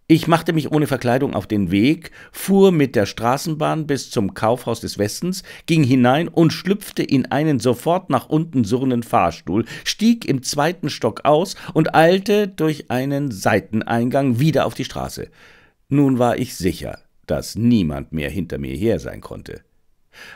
Ich machte mich ohne Verkleidung auf den Weg, fuhr mit der Straßenbahn bis zum Kaufhaus des Westens, ging hinein und schlüpfte in einen sofort nach unten surrenden Fahrstuhl, stieg im zweiten Stock aus und eilte durch einen Seiteneingang wieder auf die Straße. Nun war ich sicher, dass niemand mehr hinter mir her sein konnte.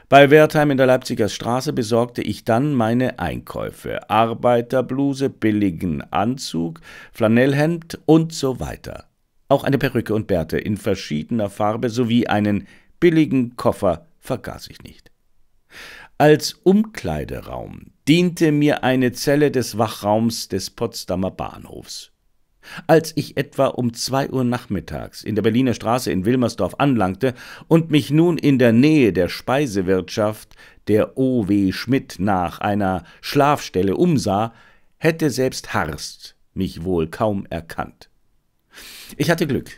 Bei Wertheim in der Leipziger Straße besorgte ich dann meine Einkäufe: Arbeiterbluse, billigen Anzug, Flanellhemd und so weiter auch eine Perücke und Bärte in verschiedener Farbe sowie einen billigen Koffer vergaß ich nicht. Als Umkleideraum diente mir eine Zelle des Wachraums des Potsdamer Bahnhofs. Als ich etwa um zwei Uhr nachmittags in der Berliner Straße in Wilmersdorf anlangte und mich nun in der Nähe der Speisewirtschaft der O.W. Schmidt nach einer Schlafstelle umsah, hätte selbst Harst mich wohl kaum erkannt. Ich hatte Glück.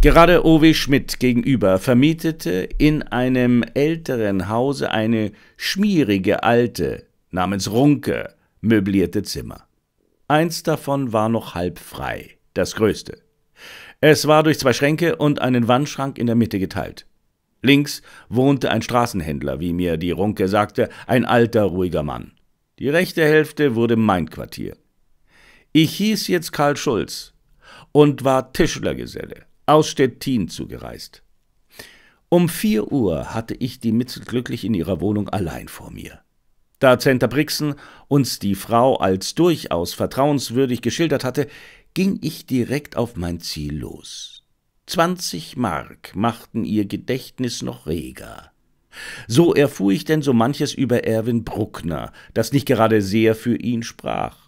Gerade O.W. Schmidt gegenüber vermietete in einem älteren Hause eine schmierige Alte namens Runke möblierte Zimmer. Eins davon war noch halb frei, das größte. Es war durch zwei Schränke und einen Wandschrank in der Mitte geteilt. Links wohnte ein Straßenhändler, wie mir die Runke sagte, ein alter, ruhiger Mann. Die rechte Hälfte wurde mein Quartier. Ich hieß jetzt Karl Schulz und war Tischlergeselle aus Stettin zugereist. Um vier Uhr hatte ich die Mitzel glücklich in ihrer Wohnung allein vor mir. Da Zenter Brixen uns die Frau als durchaus vertrauenswürdig geschildert hatte, ging ich direkt auf mein Ziel los. Zwanzig Mark machten ihr Gedächtnis noch reger. So erfuhr ich denn so manches über Erwin Bruckner, das nicht gerade sehr für ihn sprach.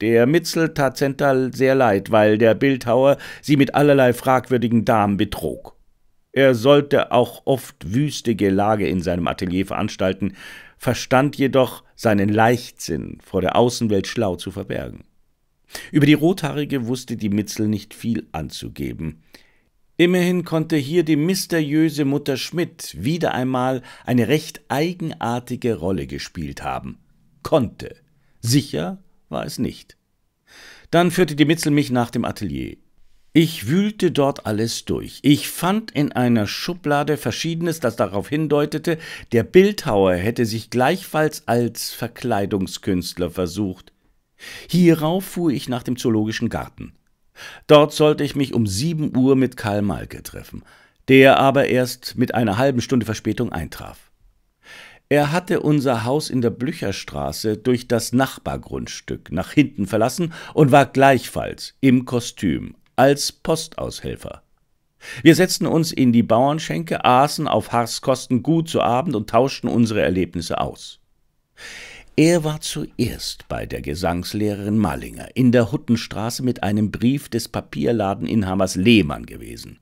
Der Mitzel tat Zental sehr leid, weil der Bildhauer sie mit allerlei fragwürdigen Damen betrog. Er sollte auch oft wüstige Lage in seinem Atelier veranstalten, verstand jedoch seinen Leichtsinn vor der Außenwelt schlau zu verbergen. Über die Rothaarige wusste die Mitzel nicht viel anzugeben. Immerhin konnte hier die mysteriöse Mutter Schmidt wieder einmal eine recht eigenartige Rolle gespielt haben. Konnte. Sicher war es nicht. Dann führte die Mitzel mich nach dem Atelier. Ich wühlte dort alles durch. Ich fand in einer Schublade Verschiedenes, das darauf hindeutete, der Bildhauer hätte sich gleichfalls als Verkleidungskünstler versucht. Hierauf fuhr ich nach dem Zoologischen Garten. Dort sollte ich mich um sieben Uhr mit Karl Malke treffen, der aber erst mit einer halben Stunde Verspätung eintraf. Er hatte unser Haus in der Blücherstraße durch das Nachbargrundstück nach hinten verlassen und war gleichfalls im Kostüm als Postaushelfer. Wir setzten uns in die Bauernschenke, aßen auf Harskosten gut zu Abend und tauschten unsere Erlebnisse aus. Er war zuerst bei der Gesangslehrerin Mallinger in der Huttenstraße mit einem Brief des Papierladeninhabers Lehmann gewesen.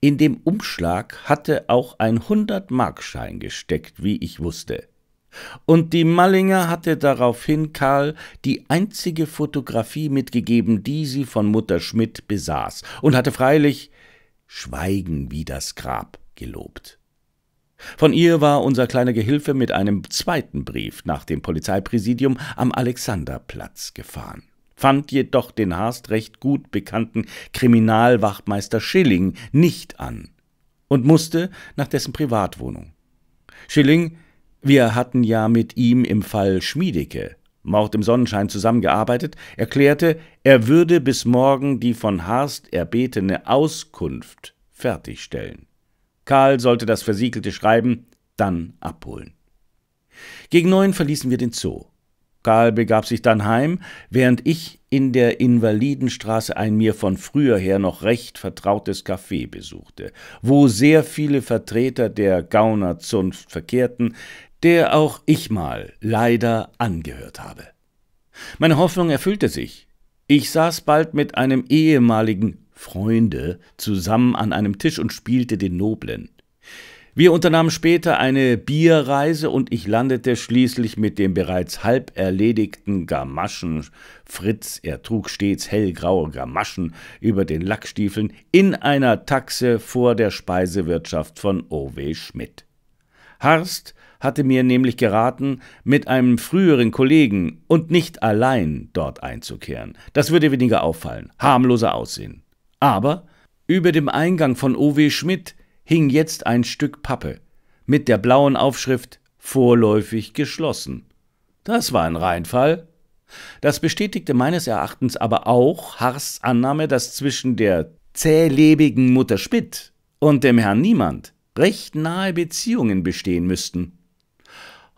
In dem Umschlag hatte auch ein Hundertmarkschein gesteckt, wie ich wusste. Und die Mallinger hatte daraufhin Karl die einzige Fotografie mitgegeben, die sie von Mutter Schmidt besaß, und hatte freilich Schweigen wie das Grab gelobt. Von ihr war unser kleiner Gehilfe mit einem zweiten Brief nach dem Polizeipräsidium am Alexanderplatz gefahren fand jedoch den Haast recht gut bekannten Kriminalwachtmeister Schilling nicht an und musste nach dessen Privatwohnung. Schilling, wir hatten ja mit ihm im Fall Schmiedeke, Mord im Sonnenschein zusammengearbeitet, erklärte, er würde bis morgen die von Haast erbetene Auskunft fertigstellen. Karl sollte das versiegelte Schreiben dann abholen. Gegen neun verließen wir den Zoo. Karl begab sich dann heim, während ich in der Invalidenstraße ein mir von früher her noch recht vertrautes Café besuchte, wo sehr viele Vertreter der Gaunerzunft verkehrten, der auch ich mal leider angehört habe. Meine Hoffnung erfüllte sich. Ich saß bald mit einem ehemaligen Freunde zusammen an einem Tisch und spielte den Noblen. Wir unternahmen später eine Bierreise und ich landete schließlich mit dem bereits halb erledigten Gamaschen Fritz, er trug stets hellgraue Gamaschen über den Lackstiefeln, in einer Taxe vor der Speisewirtschaft von O.W. Schmidt. Harst hatte mir nämlich geraten, mit einem früheren Kollegen und nicht allein dort einzukehren. Das würde weniger auffallen, harmloser aussehen. Aber über dem Eingang von O.W. Schmidt hing jetzt ein Stück Pappe mit der blauen Aufschrift vorläufig geschlossen. Das war ein Reinfall. Das bestätigte meines Erachtens aber auch Hars Annahme, dass zwischen der zählebigen Mutter Spitt und dem Herrn Niemand recht nahe Beziehungen bestehen müssten.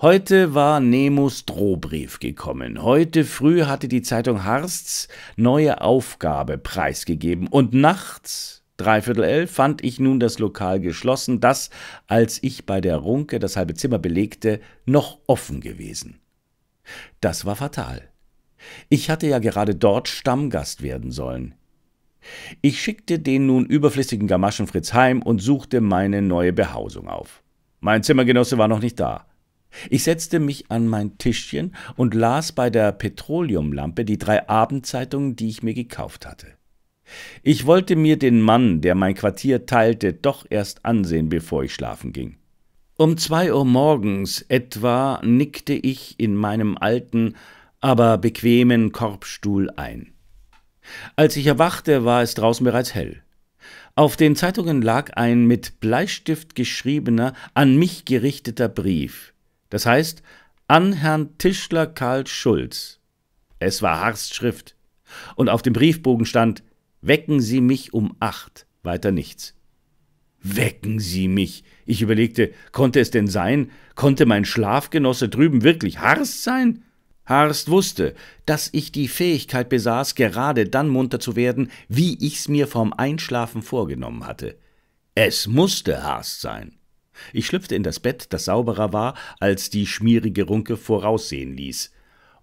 Heute war Nemos Drohbrief gekommen. Heute früh hatte die Zeitung Harsts neue Aufgabe preisgegeben und nachts Dreiviertel elf fand ich nun das Lokal geschlossen, das, als ich bei der Runke das halbe Zimmer belegte, noch offen gewesen. Das war fatal. Ich hatte ja gerade dort Stammgast werden sollen. Ich schickte den nun überflüssigen Gamaschen Fritz heim und suchte meine neue Behausung auf. Mein Zimmergenosse war noch nicht da. Ich setzte mich an mein Tischchen und las bei der Petroleumlampe die drei Abendzeitungen, die ich mir gekauft hatte. Ich wollte mir den Mann, der mein Quartier teilte, doch erst ansehen, bevor ich schlafen ging. Um zwei Uhr morgens etwa nickte ich in meinem alten, aber bequemen Korbstuhl ein. Als ich erwachte, war es draußen bereits hell. Auf den Zeitungen lag ein mit Bleistift geschriebener, an mich gerichteter Brief. Das heißt, an Herrn Tischler Karl Schulz. Es war Harstschrift. Und auf dem Briefbogen stand Wecken Sie mich um acht, weiter nichts. Wecken Sie mich! Ich überlegte, konnte es denn sein? Konnte mein Schlafgenosse drüben wirklich Harst sein? Harst wusste, dass ich die Fähigkeit besaß, gerade dann munter zu werden, wie ich's mir vorm Einschlafen vorgenommen hatte. Es musste Harst sein. Ich schlüpfte in das Bett, das sauberer war, als die schmierige Runke voraussehen ließ.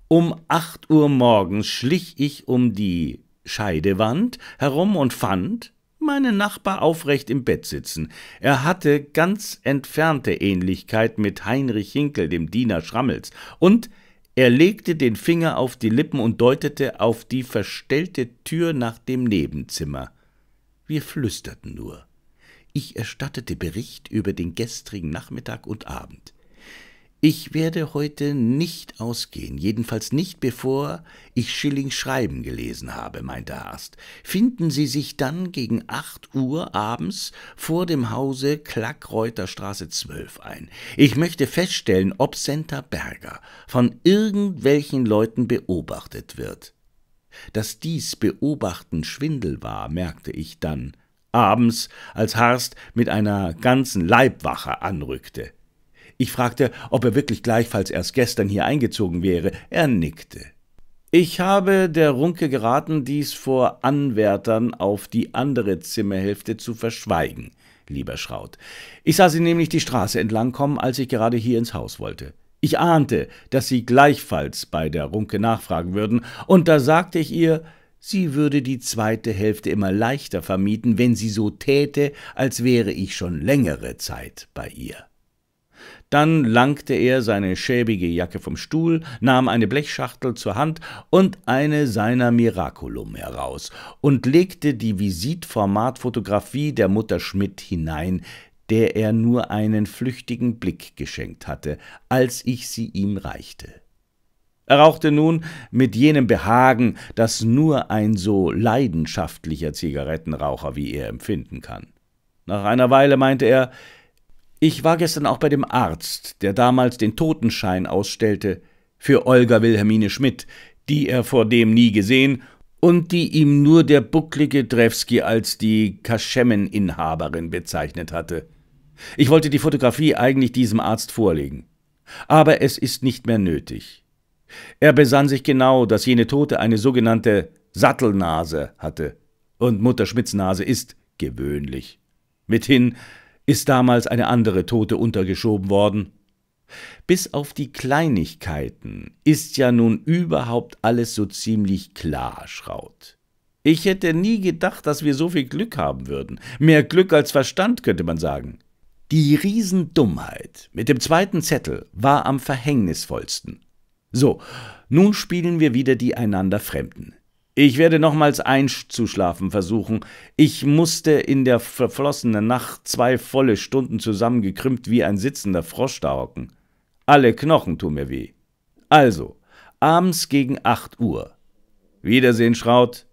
Um acht Uhr morgens schlich ich um die Scheidewand herum und fand meinen Nachbar aufrecht im Bett sitzen. Er hatte ganz entfernte Ähnlichkeit mit Heinrich Hinkel, dem Diener Schrammels, und er legte den Finger auf die Lippen und deutete auf die verstellte Tür nach dem Nebenzimmer. Wir flüsterten nur. Ich erstattete Bericht über den gestrigen Nachmittag und Abend. Ich werde heute nicht ausgehen, jedenfalls nicht bevor ich Schillings Schreiben gelesen habe, meinte Haast. Finden Sie sich dann gegen acht Uhr abends vor dem Hause Klackreuterstraße 12 ein. Ich möchte feststellen, ob Senta Berger von irgendwelchen Leuten beobachtet wird. Dass dies Beobachten Schwindel war, merkte ich dann abends, als Harst mit einer ganzen Leibwache anrückte. Ich fragte, ob er wirklich gleichfalls erst gestern hier eingezogen wäre. Er nickte. Ich habe der Runke geraten, dies vor Anwärtern auf die andere Zimmerhälfte zu verschweigen, lieber Schraut. Ich sah sie nämlich die Straße entlang kommen, als ich gerade hier ins Haus wollte. Ich ahnte, dass sie gleichfalls bei der Runke nachfragen würden, und da sagte ich ihr, sie würde die zweite Hälfte immer leichter vermieten, wenn sie so täte, als wäre ich schon längere Zeit bei ihr. Dann langte er seine schäbige Jacke vom Stuhl, nahm eine Blechschachtel zur Hand und eine seiner Miraculum heraus und legte die Visitformatfotografie der Mutter Schmidt hinein, der er nur einen flüchtigen Blick geschenkt hatte, als ich sie ihm reichte. Er rauchte nun mit jenem Behagen, das nur ein so leidenschaftlicher Zigarettenraucher wie er empfinden kann. Nach einer Weile meinte er, ich war gestern auch bei dem Arzt, der damals den Totenschein ausstellte, für Olga Wilhelmine Schmidt, die er vor dem nie gesehen und die ihm nur der bucklige Drewski als die Kaschemmen-Inhaberin bezeichnet hatte. Ich wollte die Fotografie eigentlich diesem Arzt vorlegen. Aber es ist nicht mehr nötig. Er besann sich genau, dass jene Tote eine sogenannte Sattelnase hatte. Und Mutter Schmidts Nase ist gewöhnlich. Mithin ist damals eine andere Tote untergeschoben worden. Bis auf die Kleinigkeiten ist ja nun überhaupt alles so ziemlich klar, Schraut. Ich hätte nie gedacht, dass wir so viel Glück haben würden. Mehr Glück als Verstand, könnte man sagen. Die Riesendummheit mit dem zweiten Zettel war am verhängnisvollsten. So, nun spielen wir wieder die einander Fremden. Ich werde nochmals einzuschlafen versuchen. Ich musste in der verflossenen Nacht zwei volle Stunden zusammengekrümmt wie ein sitzender Frosch da hocken. Alle Knochen tun mir weh. Also, abends gegen acht Uhr. Wiedersehen, Schraut.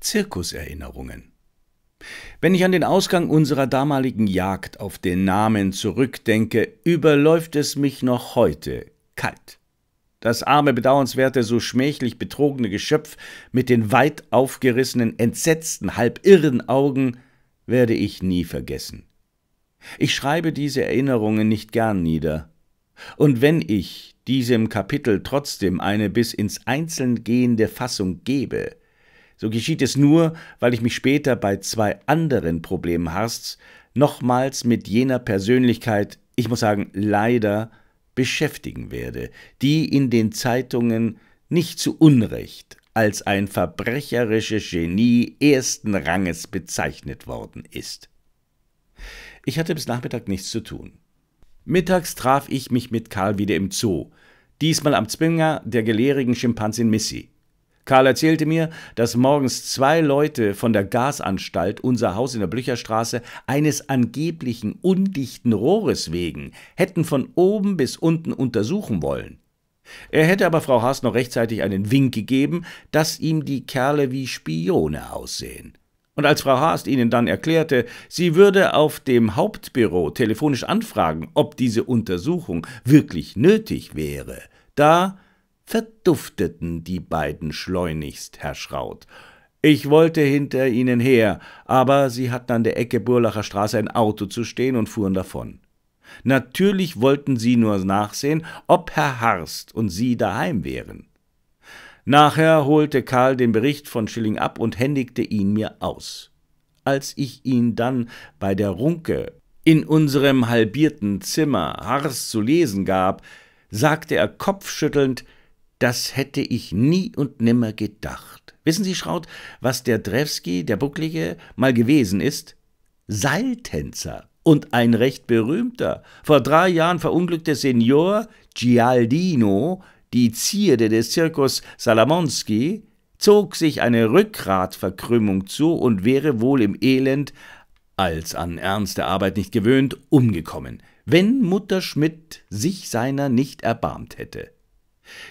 Zirkuserinnerungen. Wenn ich an den Ausgang unserer damaligen Jagd auf den Namen zurückdenke, überläuft es mich noch heute kalt das arme, bedauernswerte, so schmächlich betrogene Geschöpf mit den weit aufgerissenen, entsetzten, halb irren Augen werde ich nie vergessen. Ich schreibe diese Erinnerungen nicht gern nieder. Und wenn ich diesem Kapitel trotzdem eine bis ins Einzelne gehende Fassung gebe, so geschieht es nur, weil ich mich später bei zwei anderen Problemen Harsts nochmals mit jener Persönlichkeit, ich muss sagen leider, beschäftigen werde, die in den Zeitungen nicht zu Unrecht als ein verbrecherisches Genie ersten Ranges bezeichnet worden ist. Ich hatte bis Nachmittag nichts zu tun. Mittags traf ich mich mit Karl wieder im Zoo, diesmal am Zwinger der gelehrigen Schimpansin Missy. Karl erzählte mir, dass morgens zwei Leute von der Gasanstalt, unser Haus in der Blücherstraße, eines angeblichen undichten Rohres wegen hätten von oben bis unten untersuchen wollen. Er hätte aber Frau Haas noch rechtzeitig einen Wink gegeben, dass ihm die Kerle wie Spione aussehen. Und als Frau Haas ihnen dann erklärte, sie würde auf dem Hauptbüro telefonisch anfragen, ob diese Untersuchung wirklich nötig wäre, da verdufteten die beiden schleunigst, Herr Schraut. Ich wollte hinter ihnen her, aber sie hatten an der Ecke Burlacher Straße ein Auto zu stehen und fuhren davon. Natürlich wollten sie nur nachsehen, ob Herr Harst und sie daheim wären. Nachher holte Karl den Bericht von Schilling ab und händigte ihn mir aus. Als ich ihn dann bei der Runke in unserem halbierten Zimmer Harst zu lesen gab, sagte er kopfschüttelnd, das hätte ich nie und nimmer gedacht. Wissen Sie, Schraut, was der Drewski, der Bucklige, mal gewesen ist? Seiltänzer und ein recht berühmter, vor drei Jahren verunglückte Senior Gialdino, die Zierde des Zirkus Salamonski, zog sich eine Rückgratverkrümmung zu und wäre wohl im Elend, als an ernste Arbeit nicht gewöhnt, umgekommen, wenn Mutter Schmidt sich seiner nicht erbarmt hätte.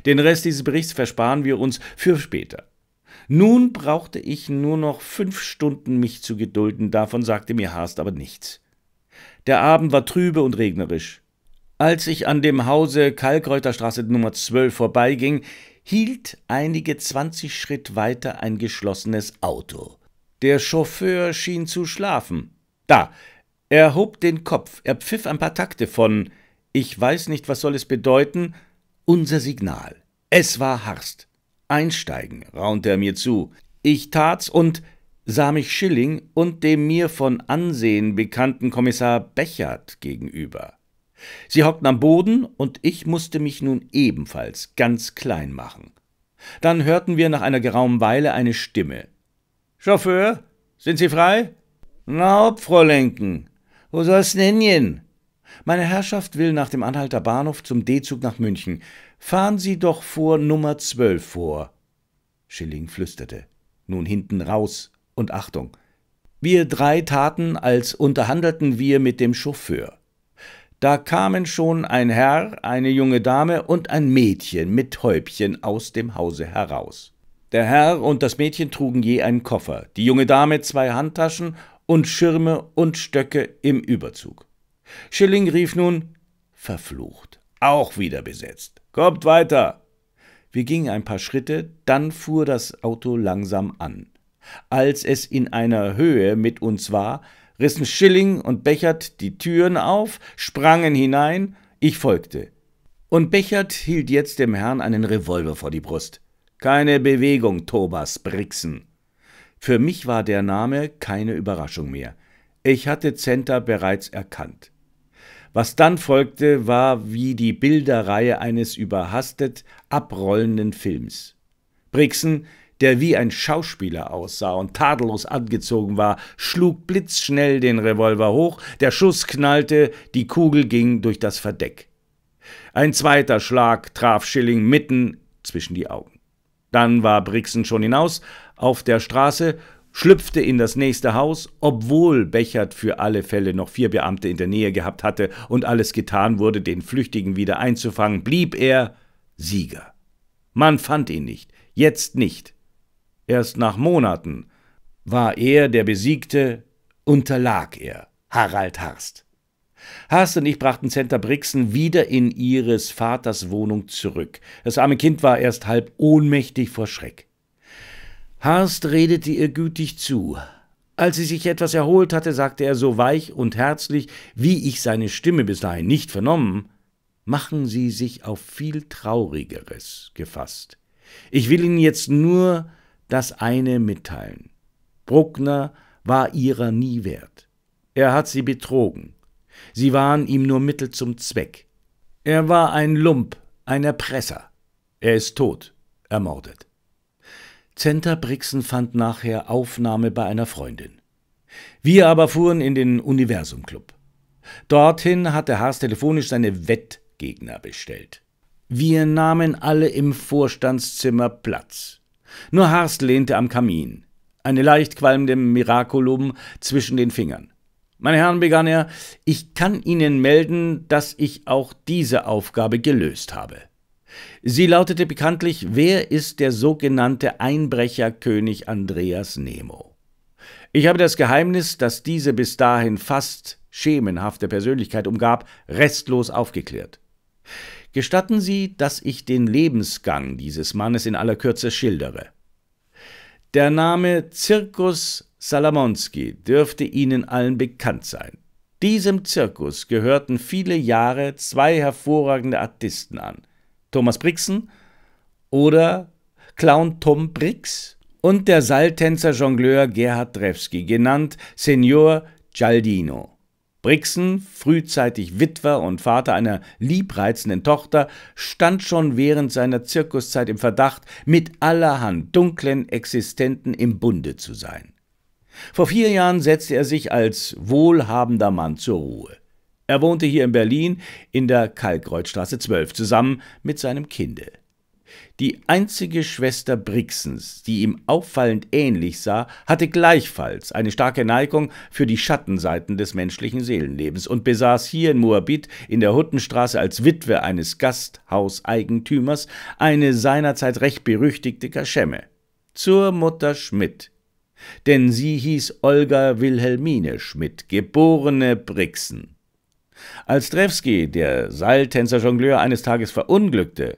Den Rest dieses Berichts versparen wir uns für später. Nun brauchte ich nur noch fünf Stunden mich zu gedulden, davon sagte mir Haast aber nichts. Der Abend war trübe und regnerisch. Als ich an dem Hause Kalkreuterstraße Nummer 12 vorbeiging, hielt einige zwanzig Schritt weiter ein geschlossenes Auto. Der Chauffeur schien zu schlafen. Da, er hob den Kopf, er pfiff ein paar Takte von Ich weiß nicht, was soll es bedeuten, unser Signal. Es war Harst. Einsteigen, raunte er mir zu. Ich tat's und sah mich Schilling und dem mir von Ansehen bekannten Kommissar Bechert gegenüber. Sie hockten am Boden und ich musste mich nun ebenfalls ganz klein machen. Dann hörten wir nach einer geraumen Weile eine Stimme. Chauffeur, sind Sie frei? Na hopp, Frau Lenken, wo soll's denn hin? Meine Herrschaft will nach dem Anhalter Bahnhof zum D-Zug nach München. Fahren Sie doch vor Nummer 12 vor. Schilling flüsterte. Nun hinten raus und Achtung. Wir drei taten, als unterhandelten wir mit dem Chauffeur. Da kamen schon ein Herr, eine junge Dame und ein Mädchen mit Häubchen aus dem Hause heraus. Der Herr und das Mädchen trugen je einen Koffer, die junge Dame zwei Handtaschen und Schirme und Stöcke im Überzug. Schilling rief nun Verflucht, auch wieder besetzt. Kommt weiter. Wir gingen ein paar Schritte, dann fuhr das Auto langsam an. Als es in einer Höhe mit uns war, rissen Schilling und Bechert die Türen auf, sprangen hinein, ich folgte. Und Bechert hielt jetzt dem Herrn einen Revolver vor die Brust. Keine Bewegung, Thomas Brixen. Für mich war der Name keine Überraschung mehr. Ich hatte Zenta bereits erkannt. Was dann folgte, war wie die Bilderreihe eines überhastet abrollenden Films. Brixen, der wie ein Schauspieler aussah und tadellos angezogen war, schlug blitzschnell den Revolver hoch, der Schuss knallte, die Kugel ging durch das Verdeck. Ein zweiter Schlag traf Schilling mitten zwischen die Augen. Dann war Brixen schon hinaus auf der Straße schlüpfte in das nächste Haus, obwohl Bechert für alle Fälle noch vier Beamte in der Nähe gehabt hatte und alles getan wurde, den Flüchtigen wieder einzufangen, blieb er Sieger. Man fand ihn nicht, jetzt nicht. Erst nach Monaten war er der Besiegte, unterlag er, Harald Harst. Harst und ich brachten Center Brixen wieder in ihres Vaters Wohnung zurück. Das arme Kind war erst halb ohnmächtig vor Schreck. Harst redete ihr gütig zu. Als sie sich etwas erholt hatte, sagte er so weich und herzlich, wie ich seine Stimme bis dahin nicht vernommen, machen Sie sich auf viel Traurigeres gefasst. Ich will Ihnen jetzt nur das eine mitteilen. Bruckner war ihrer nie wert. Er hat sie betrogen. Sie waren ihm nur Mittel zum Zweck. Er war ein Lump, ein Erpresser. Er ist tot, ermordet. Zenter Brixen fand nachher Aufnahme bei einer Freundin. Wir aber fuhren in den Universum Club. Dorthin hatte Haas telefonisch seine Wettgegner bestellt. Wir nahmen alle im Vorstandszimmer Platz. Nur Haas lehnte am Kamin, eine leicht qualmende Miraculum zwischen den Fingern. Meine Herren, begann er, ich kann Ihnen melden, dass ich auch diese Aufgabe gelöst habe. Sie lautete bekanntlich Wer ist der sogenannte Einbrecherkönig Andreas Nemo? Ich habe das Geheimnis, das diese bis dahin fast schemenhafte Persönlichkeit umgab, restlos aufgeklärt. Gestatten Sie, dass ich den Lebensgang dieses Mannes in aller Kürze schildere. Der Name Zirkus Salamonski dürfte Ihnen allen bekannt sein. Diesem Zirkus gehörten viele Jahre zwei hervorragende Artisten an, Thomas Brixen oder Clown Tom Brix und der Seiltänzer-Jongleur Gerhard Drewski, genannt Senior Gialdino. Brixen, frühzeitig Witwer und Vater einer liebreizenden Tochter, stand schon während seiner Zirkuszeit im Verdacht, mit allerhand dunklen Existenten im Bunde zu sein. Vor vier Jahren setzte er sich als wohlhabender Mann zur Ruhe. Er wohnte hier in Berlin in der Kalkreuthstraße 12 zusammen mit seinem Kinde. Die einzige Schwester Brixens, die ihm auffallend ähnlich sah, hatte gleichfalls eine starke Neigung für die Schattenseiten des menschlichen Seelenlebens und besaß hier in Moabit in der Huttenstraße als Witwe eines Gasthauseigentümers eine seinerzeit recht berüchtigte Kaschemme. Zur Mutter Schmidt. Denn sie hieß Olga Wilhelmine Schmidt, geborene Brixen. Als Drewski, der Seiltänzer-Jongleur, eines Tages verunglückte,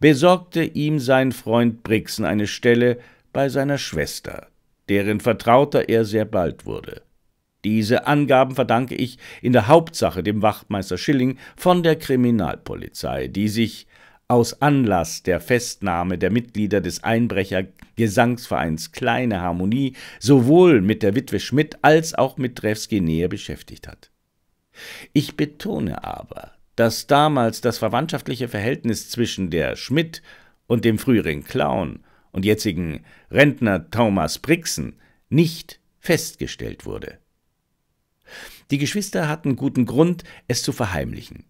besorgte ihm sein Freund Brixen eine Stelle bei seiner Schwester, deren Vertrauter er sehr bald wurde. Diese Angaben verdanke ich in der Hauptsache dem Wachtmeister Schilling von der Kriminalpolizei, die sich aus Anlass der Festnahme der Mitglieder des Einbrechergesangsvereins Kleine Harmonie sowohl mit der Witwe Schmidt als auch mit Drewski näher beschäftigt hat. Ich betone aber, dass damals das verwandtschaftliche Verhältnis zwischen der Schmidt und dem früheren Clown und jetzigen Rentner Thomas Brixen nicht festgestellt wurde. Die Geschwister hatten guten Grund, es zu verheimlichen.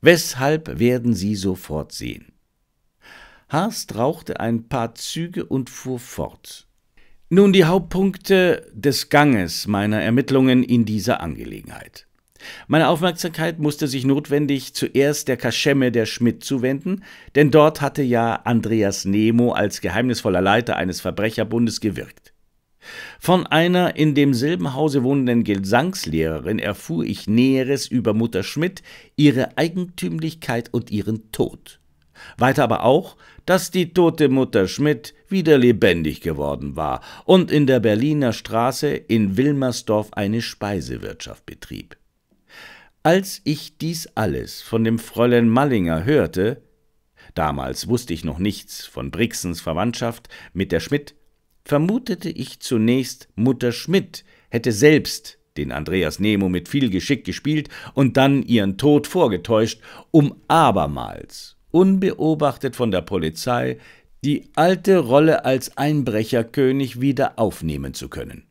Weshalb werden sie sofort sehen? Harst rauchte ein paar Züge und fuhr fort. Nun die Hauptpunkte des Ganges meiner Ermittlungen in dieser Angelegenheit. Meine Aufmerksamkeit musste sich notwendig zuerst der Kaschemme der Schmidt zuwenden, denn dort hatte ja Andreas Nemo als geheimnisvoller Leiter eines Verbrecherbundes gewirkt. Von einer in demselben Hause wohnenden Gesangslehrerin erfuhr ich Näheres über Mutter Schmidt, ihre Eigentümlichkeit und ihren Tod. Weiter aber auch, dass die tote Mutter Schmidt wieder lebendig geworden war und in der Berliner Straße in Wilmersdorf eine Speisewirtschaft betrieb. Als ich dies alles von dem Fräulein Mallinger hörte, damals wusste ich noch nichts von Brixens Verwandtschaft mit der Schmidt, vermutete ich zunächst, Mutter Schmidt hätte selbst den Andreas Nemo mit viel Geschick gespielt und dann ihren Tod vorgetäuscht, um abermals, unbeobachtet von der Polizei, die alte Rolle als Einbrecherkönig wieder aufnehmen zu können.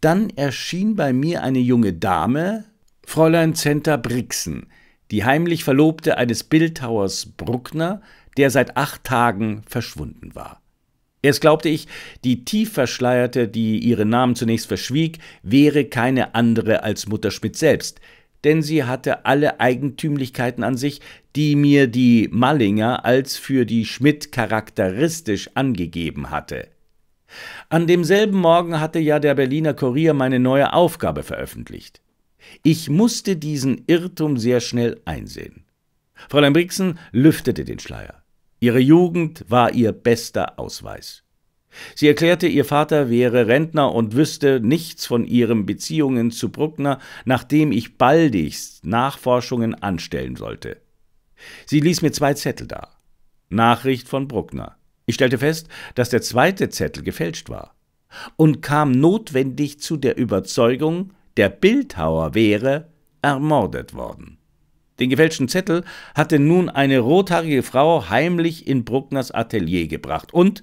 Dann erschien bei mir eine junge Dame, Fräulein Zenta Brixen, die heimlich Verlobte eines Bildhauers Bruckner, der seit acht Tagen verschwunden war. Erst glaubte ich, die Tiefverschleierte, die ihren Namen zunächst verschwieg, wäre keine andere als Mutter Schmidt selbst, denn sie hatte alle Eigentümlichkeiten an sich, die mir die Mallinger als für die Schmidt charakteristisch angegeben hatte. An demselben Morgen hatte ja der Berliner Kurier meine neue Aufgabe veröffentlicht. Ich musste diesen Irrtum sehr schnell einsehen. Fräulein Brixen lüftete den Schleier. Ihre Jugend war ihr bester Ausweis. Sie erklärte, ihr Vater wäre Rentner und wüsste nichts von ihren Beziehungen zu Bruckner, nachdem ich baldigst Nachforschungen anstellen sollte. Sie ließ mir zwei Zettel da. Nachricht von Bruckner. Ich stellte fest, dass der zweite Zettel gefälscht war und kam notwendig zu der Überzeugung, der Bildhauer wäre ermordet worden. Den gefälschten Zettel hatte nun eine rothaarige Frau heimlich in Bruckners Atelier gebracht und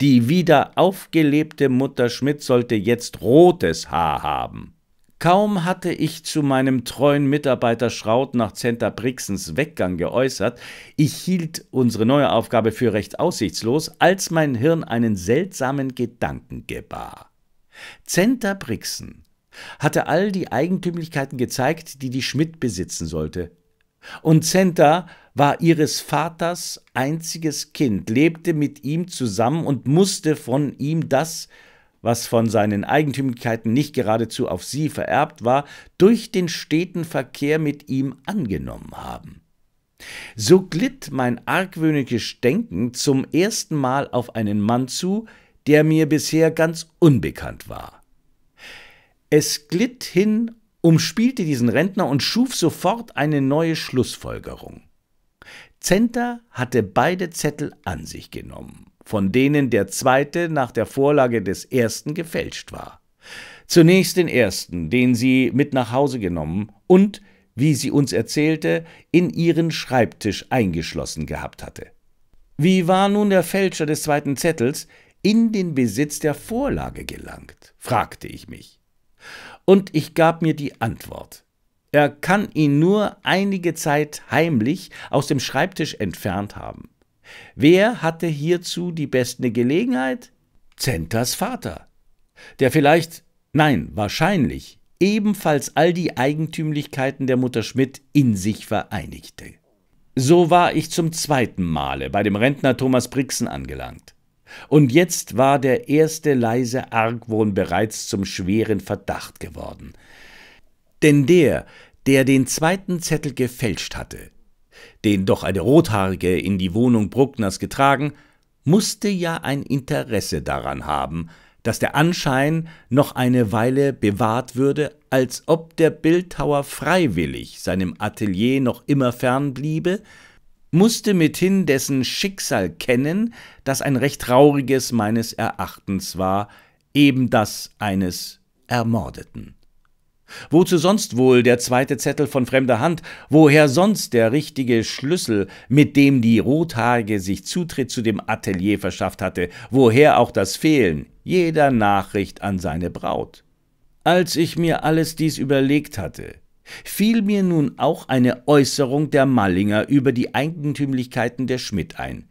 die wieder aufgelebte Mutter Schmidt sollte jetzt rotes Haar haben. Kaum hatte ich zu meinem treuen Mitarbeiter Schraut nach Zenta Brixens Weggang geäußert, ich hielt unsere neue Aufgabe für recht aussichtslos, als mein Hirn einen seltsamen Gedanken gebar. Zenta Brixen hatte all die Eigentümlichkeiten gezeigt, die die Schmidt besitzen sollte. Und Zenta war ihres Vaters einziges Kind, lebte mit ihm zusammen und musste von ihm das, was von seinen Eigentümlichkeiten nicht geradezu auf sie vererbt war, durch den steten Verkehr mit ihm angenommen haben. So glitt mein argwöhnisches Denken zum ersten Mal auf einen Mann zu, der mir bisher ganz unbekannt war. Es glitt hin, umspielte diesen Rentner und schuf sofort eine neue Schlussfolgerung. Zenter hatte beide Zettel an sich genommen, von denen der zweite nach der Vorlage des ersten gefälscht war. Zunächst den ersten, den sie mit nach Hause genommen und, wie sie uns erzählte, in ihren Schreibtisch eingeschlossen gehabt hatte. Wie war nun der Fälscher des zweiten Zettels in den Besitz der Vorlage gelangt, fragte ich mich. Und ich gab mir die Antwort. Er kann ihn nur einige Zeit heimlich aus dem Schreibtisch entfernt haben. Wer hatte hierzu die beste Gelegenheit? Zentas Vater, der vielleicht, nein, wahrscheinlich, ebenfalls all die Eigentümlichkeiten der Mutter Schmidt in sich vereinigte. So war ich zum zweiten Male bei dem Rentner Thomas Brixen angelangt. Und jetzt war der erste leise Argwohn bereits zum schweren Verdacht geworden. Denn der, der den zweiten Zettel gefälscht hatte, den doch eine Rothaarige in die Wohnung Bruckners getragen, musste ja ein Interesse daran haben, dass der Anschein noch eine Weile bewahrt würde, als ob der Bildhauer freiwillig seinem Atelier noch immer fern bliebe musste mithin dessen Schicksal kennen, das ein recht trauriges meines Erachtens war, eben das eines Ermordeten. Wozu sonst wohl der zweite Zettel von fremder Hand, woher sonst der richtige Schlüssel, mit dem die Rothaarige sich Zutritt zu dem Atelier verschafft hatte, woher auch das Fehlen jeder Nachricht an seine Braut? Als ich mir alles dies überlegt hatte, fiel mir nun auch eine Äußerung der Mallinger über die Eigentümlichkeiten der Schmidt ein.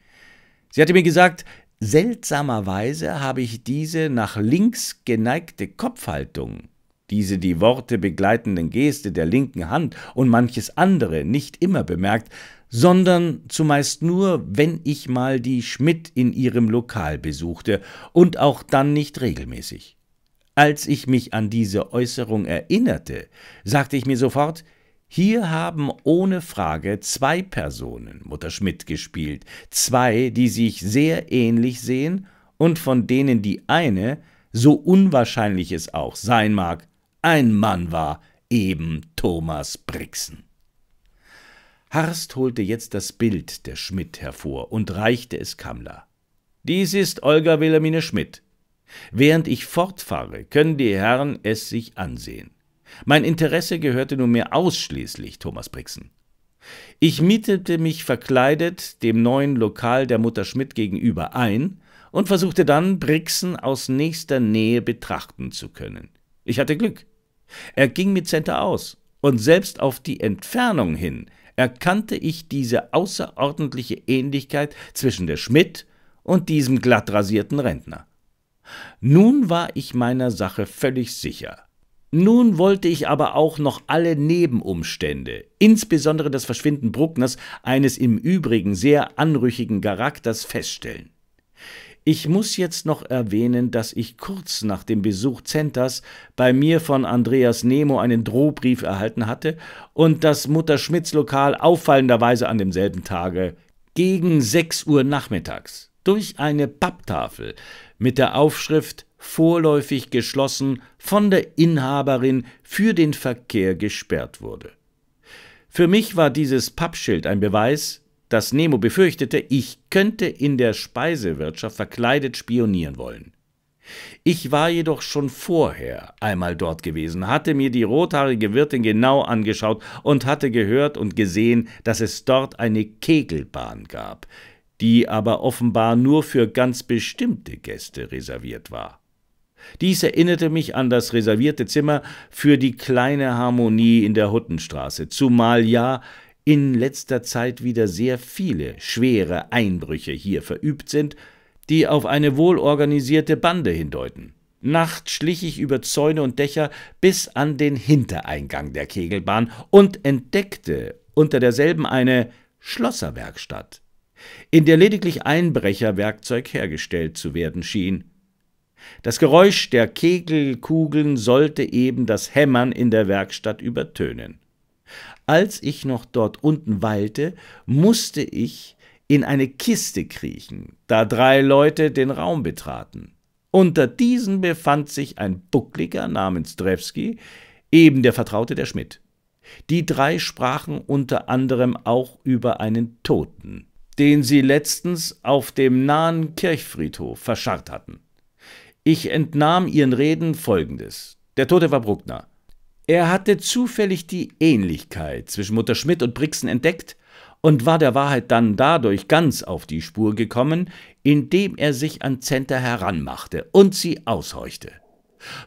Sie hatte mir gesagt, seltsamerweise habe ich diese nach links geneigte Kopfhaltung, diese die Worte begleitenden Geste der linken Hand und manches andere nicht immer bemerkt, sondern zumeist nur, wenn ich mal die Schmidt in ihrem Lokal besuchte und auch dann nicht regelmäßig. Als ich mich an diese Äußerung erinnerte, sagte ich mir sofort, hier haben ohne Frage zwei Personen Mutter Schmidt gespielt, zwei, die sich sehr ähnlich sehen und von denen die eine, so unwahrscheinlich es auch sein mag, ein Mann war, eben Thomas Brixen. Harst holte jetzt das Bild der Schmidt hervor und reichte es Kammler. Dies ist Olga Wilhelmine Schmidt, Während ich fortfahre, können die Herren es sich ansehen. Mein Interesse gehörte nunmehr ausschließlich Thomas Brixen. Ich mietete mich verkleidet dem neuen Lokal der Mutter Schmidt gegenüber ein und versuchte dann, Brixen aus nächster Nähe betrachten zu können. Ich hatte Glück. Er ging mit Center aus, und selbst auf die Entfernung hin erkannte ich diese außerordentliche Ähnlichkeit zwischen der Schmidt und diesem glattrasierten Rentner. Nun war ich meiner Sache völlig sicher. Nun wollte ich aber auch noch alle Nebenumstände, insbesondere das Verschwinden Bruckners, eines im Übrigen sehr anrüchigen Charakters, feststellen. Ich muss jetzt noch erwähnen, dass ich kurz nach dem Besuch Zenters bei mir von Andreas Nemo einen Drohbrief erhalten hatte und das Mutter Schmidts Lokal auffallenderweise an demselben Tage gegen 6 Uhr nachmittags durch eine Papptafel mit der Aufschrift vorläufig geschlossen von der Inhaberin für den Verkehr gesperrt wurde. Für mich war dieses Pappschild ein Beweis, dass Nemo befürchtete, ich könnte in der Speisewirtschaft verkleidet spionieren wollen. Ich war jedoch schon vorher einmal dort gewesen, hatte mir die rothaarige Wirtin genau angeschaut und hatte gehört und gesehen, dass es dort eine Kegelbahn gab, die aber offenbar nur für ganz bestimmte Gäste reserviert war. Dies erinnerte mich an das reservierte Zimmer für die kleine Harmonie in der Huttenstraße, zumal ja in letzter Zeit wieder sehr viele schwere Einbrüche hier verübt sind, die auf eine wohlorganisierte Bande hindeuten. Nacht schlich ich über Zäune und Dächer bis an den Hintereingang der Kegelbahn und entdeckte unter derselben eine Schlosserwerkstatt in der lediglich Einbrecherwerkzeug hergestellt zu werden schien. Das Geräusch der Kegelkugeln sollte eben das Hämmern in der Werkstatt übertönen. Als ich noch dort unten weilte, musste ich in eine Kiste kriechen, da drei Leute den Raum betraten. Unter diesen befand sich ein Buckliger namens Drewski, eben der Vertraute der Schmidt. Die drei sprachen unter anderem auch über einen Toten den sie letztens auf dem nahen Kirchfriedhof verscharrt hatten. Ich entnahm ihren Reden Folgendes. Der Tote war Bruckner. Er hatte zufällig die Ähnlichkeit zwischen Mutter Schmidt und Brixen entdeckt und war der Wahrheit dann dadurch ganz auf die Spur gekommen, indem er sich an Zenter heranmachte und sie aushorchte.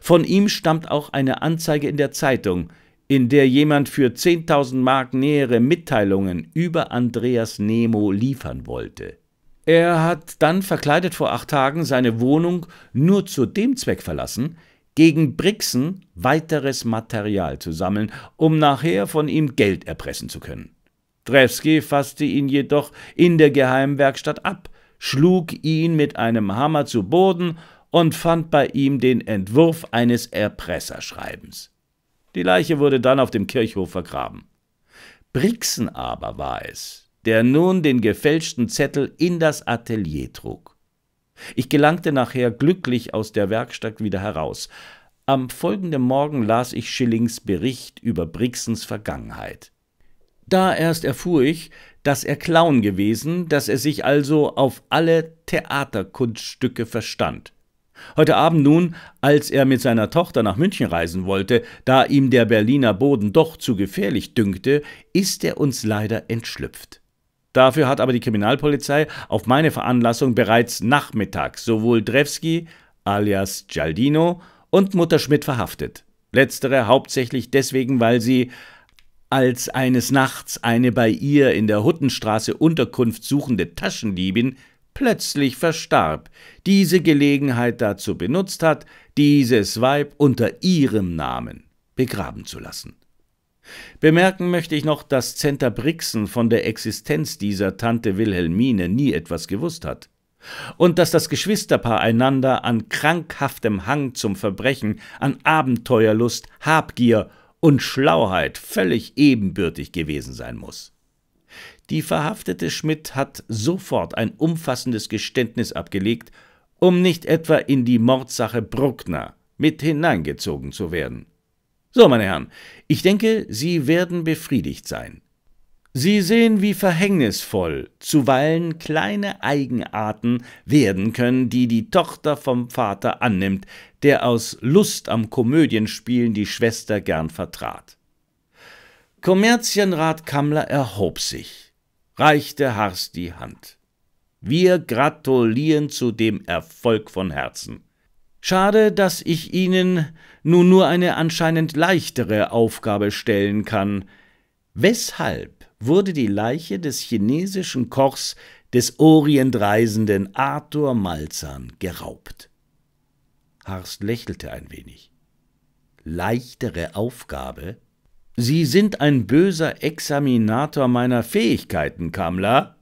Von ihm stammt auch eine Anzeige in der Zeitung, in der jemand für 10.000 Mark nähere Mitteilungen über Andreas Nemo liefern wollte. Er hat dann verkleidet vor acht Tagen seine Wohnung nur zu dem Zweck verlassen, gegen Brixen weiteres Material zu sammeln, um nachher von ihm Geld erpressen zu können. Drewski fasste ihn jedoch in der Geheimwerkstatt ab, schlug ihn mit einem Hammer zu Boden und fand bei ihm den Entwurf eines Erpresserschreibens. Die Leiche wurde dann auf dem Kirchhof vergraben. Brixen aber war es, der nun den gefälschten Zettel in das Atelier trug. Ich gelangte nachher glücklich aus der Werkstatt wieder heraus. Am folgenden Morgen las ich Schillings Bericht über Brixens Vergangenheit. Da erst erfuhr ich, dass er Clown gewesen, dass er sich also auf alle Theaterkunststücke verstand. Heute Abend nun, als er mit seiner Tochter nach München reisen wollte, da ihm der Berliner Boden doch zu gefährlich dünkte, ist er uns leider entschlüpft. Dafür hat aber die Kriminalpolizei auf meine Veranlassung bereits nachmittags sowohl Drewski alias Gialdino und Mutter Schmidt verhaftet. Letztere hauptsächlich deswegen, weil sie als eines Nachts eine bei ihr in der Huttenstraße Unterkunft suchende Taschendiebin plötzlich verstarb, diese Gelegenheit dazu benutzt hat, dieses Weib unter ihrem Namen begraben zu lassen. Bemerken möchte ich noch, dass Zenta Brixen von der Existenz dieser Tante Wilhelmine nie etwas gewusst hat. Und dass das Geschwisterpaar einander an krankhaftem Hang zum Verbrechen, an Abenteuerlust, Habgier und Schlauheit völlig ebenbürtig gewesen sein muss. Die verhaftete Schmidt hat sofort ein umfassendes Geständnis abgelegt, um nicht etwa in die Mordsache Bruckner mit hineingezogen zu werden. So, meine Herren, ich denke, Sie werden befriedigt sein. Sie sehen, wie verhängnisvoll zuweilen kleine Eigenarten werden können, die die Tochter vom Vater annimmt, der aus Lust am Komödienspielen die Schwester gern vertrat. Kommerzienrat Kammler erhob sich reichte Harst die Hand. Wir gratulieren zu dem Erfolg von Herzen. Schade, dass ich Ihnen nun nur eine anscheinend leichtere Aufgabe stellen kann. Weshalb wurde die Leiche des chinesischen Kochs des Orientreisenden Arthur Malzahn geraubt? Harst lächelte ein wenig. Leichtere Aufgabe? Sie sind ein böser Examinator meiner Fähigkeiten, Kamler.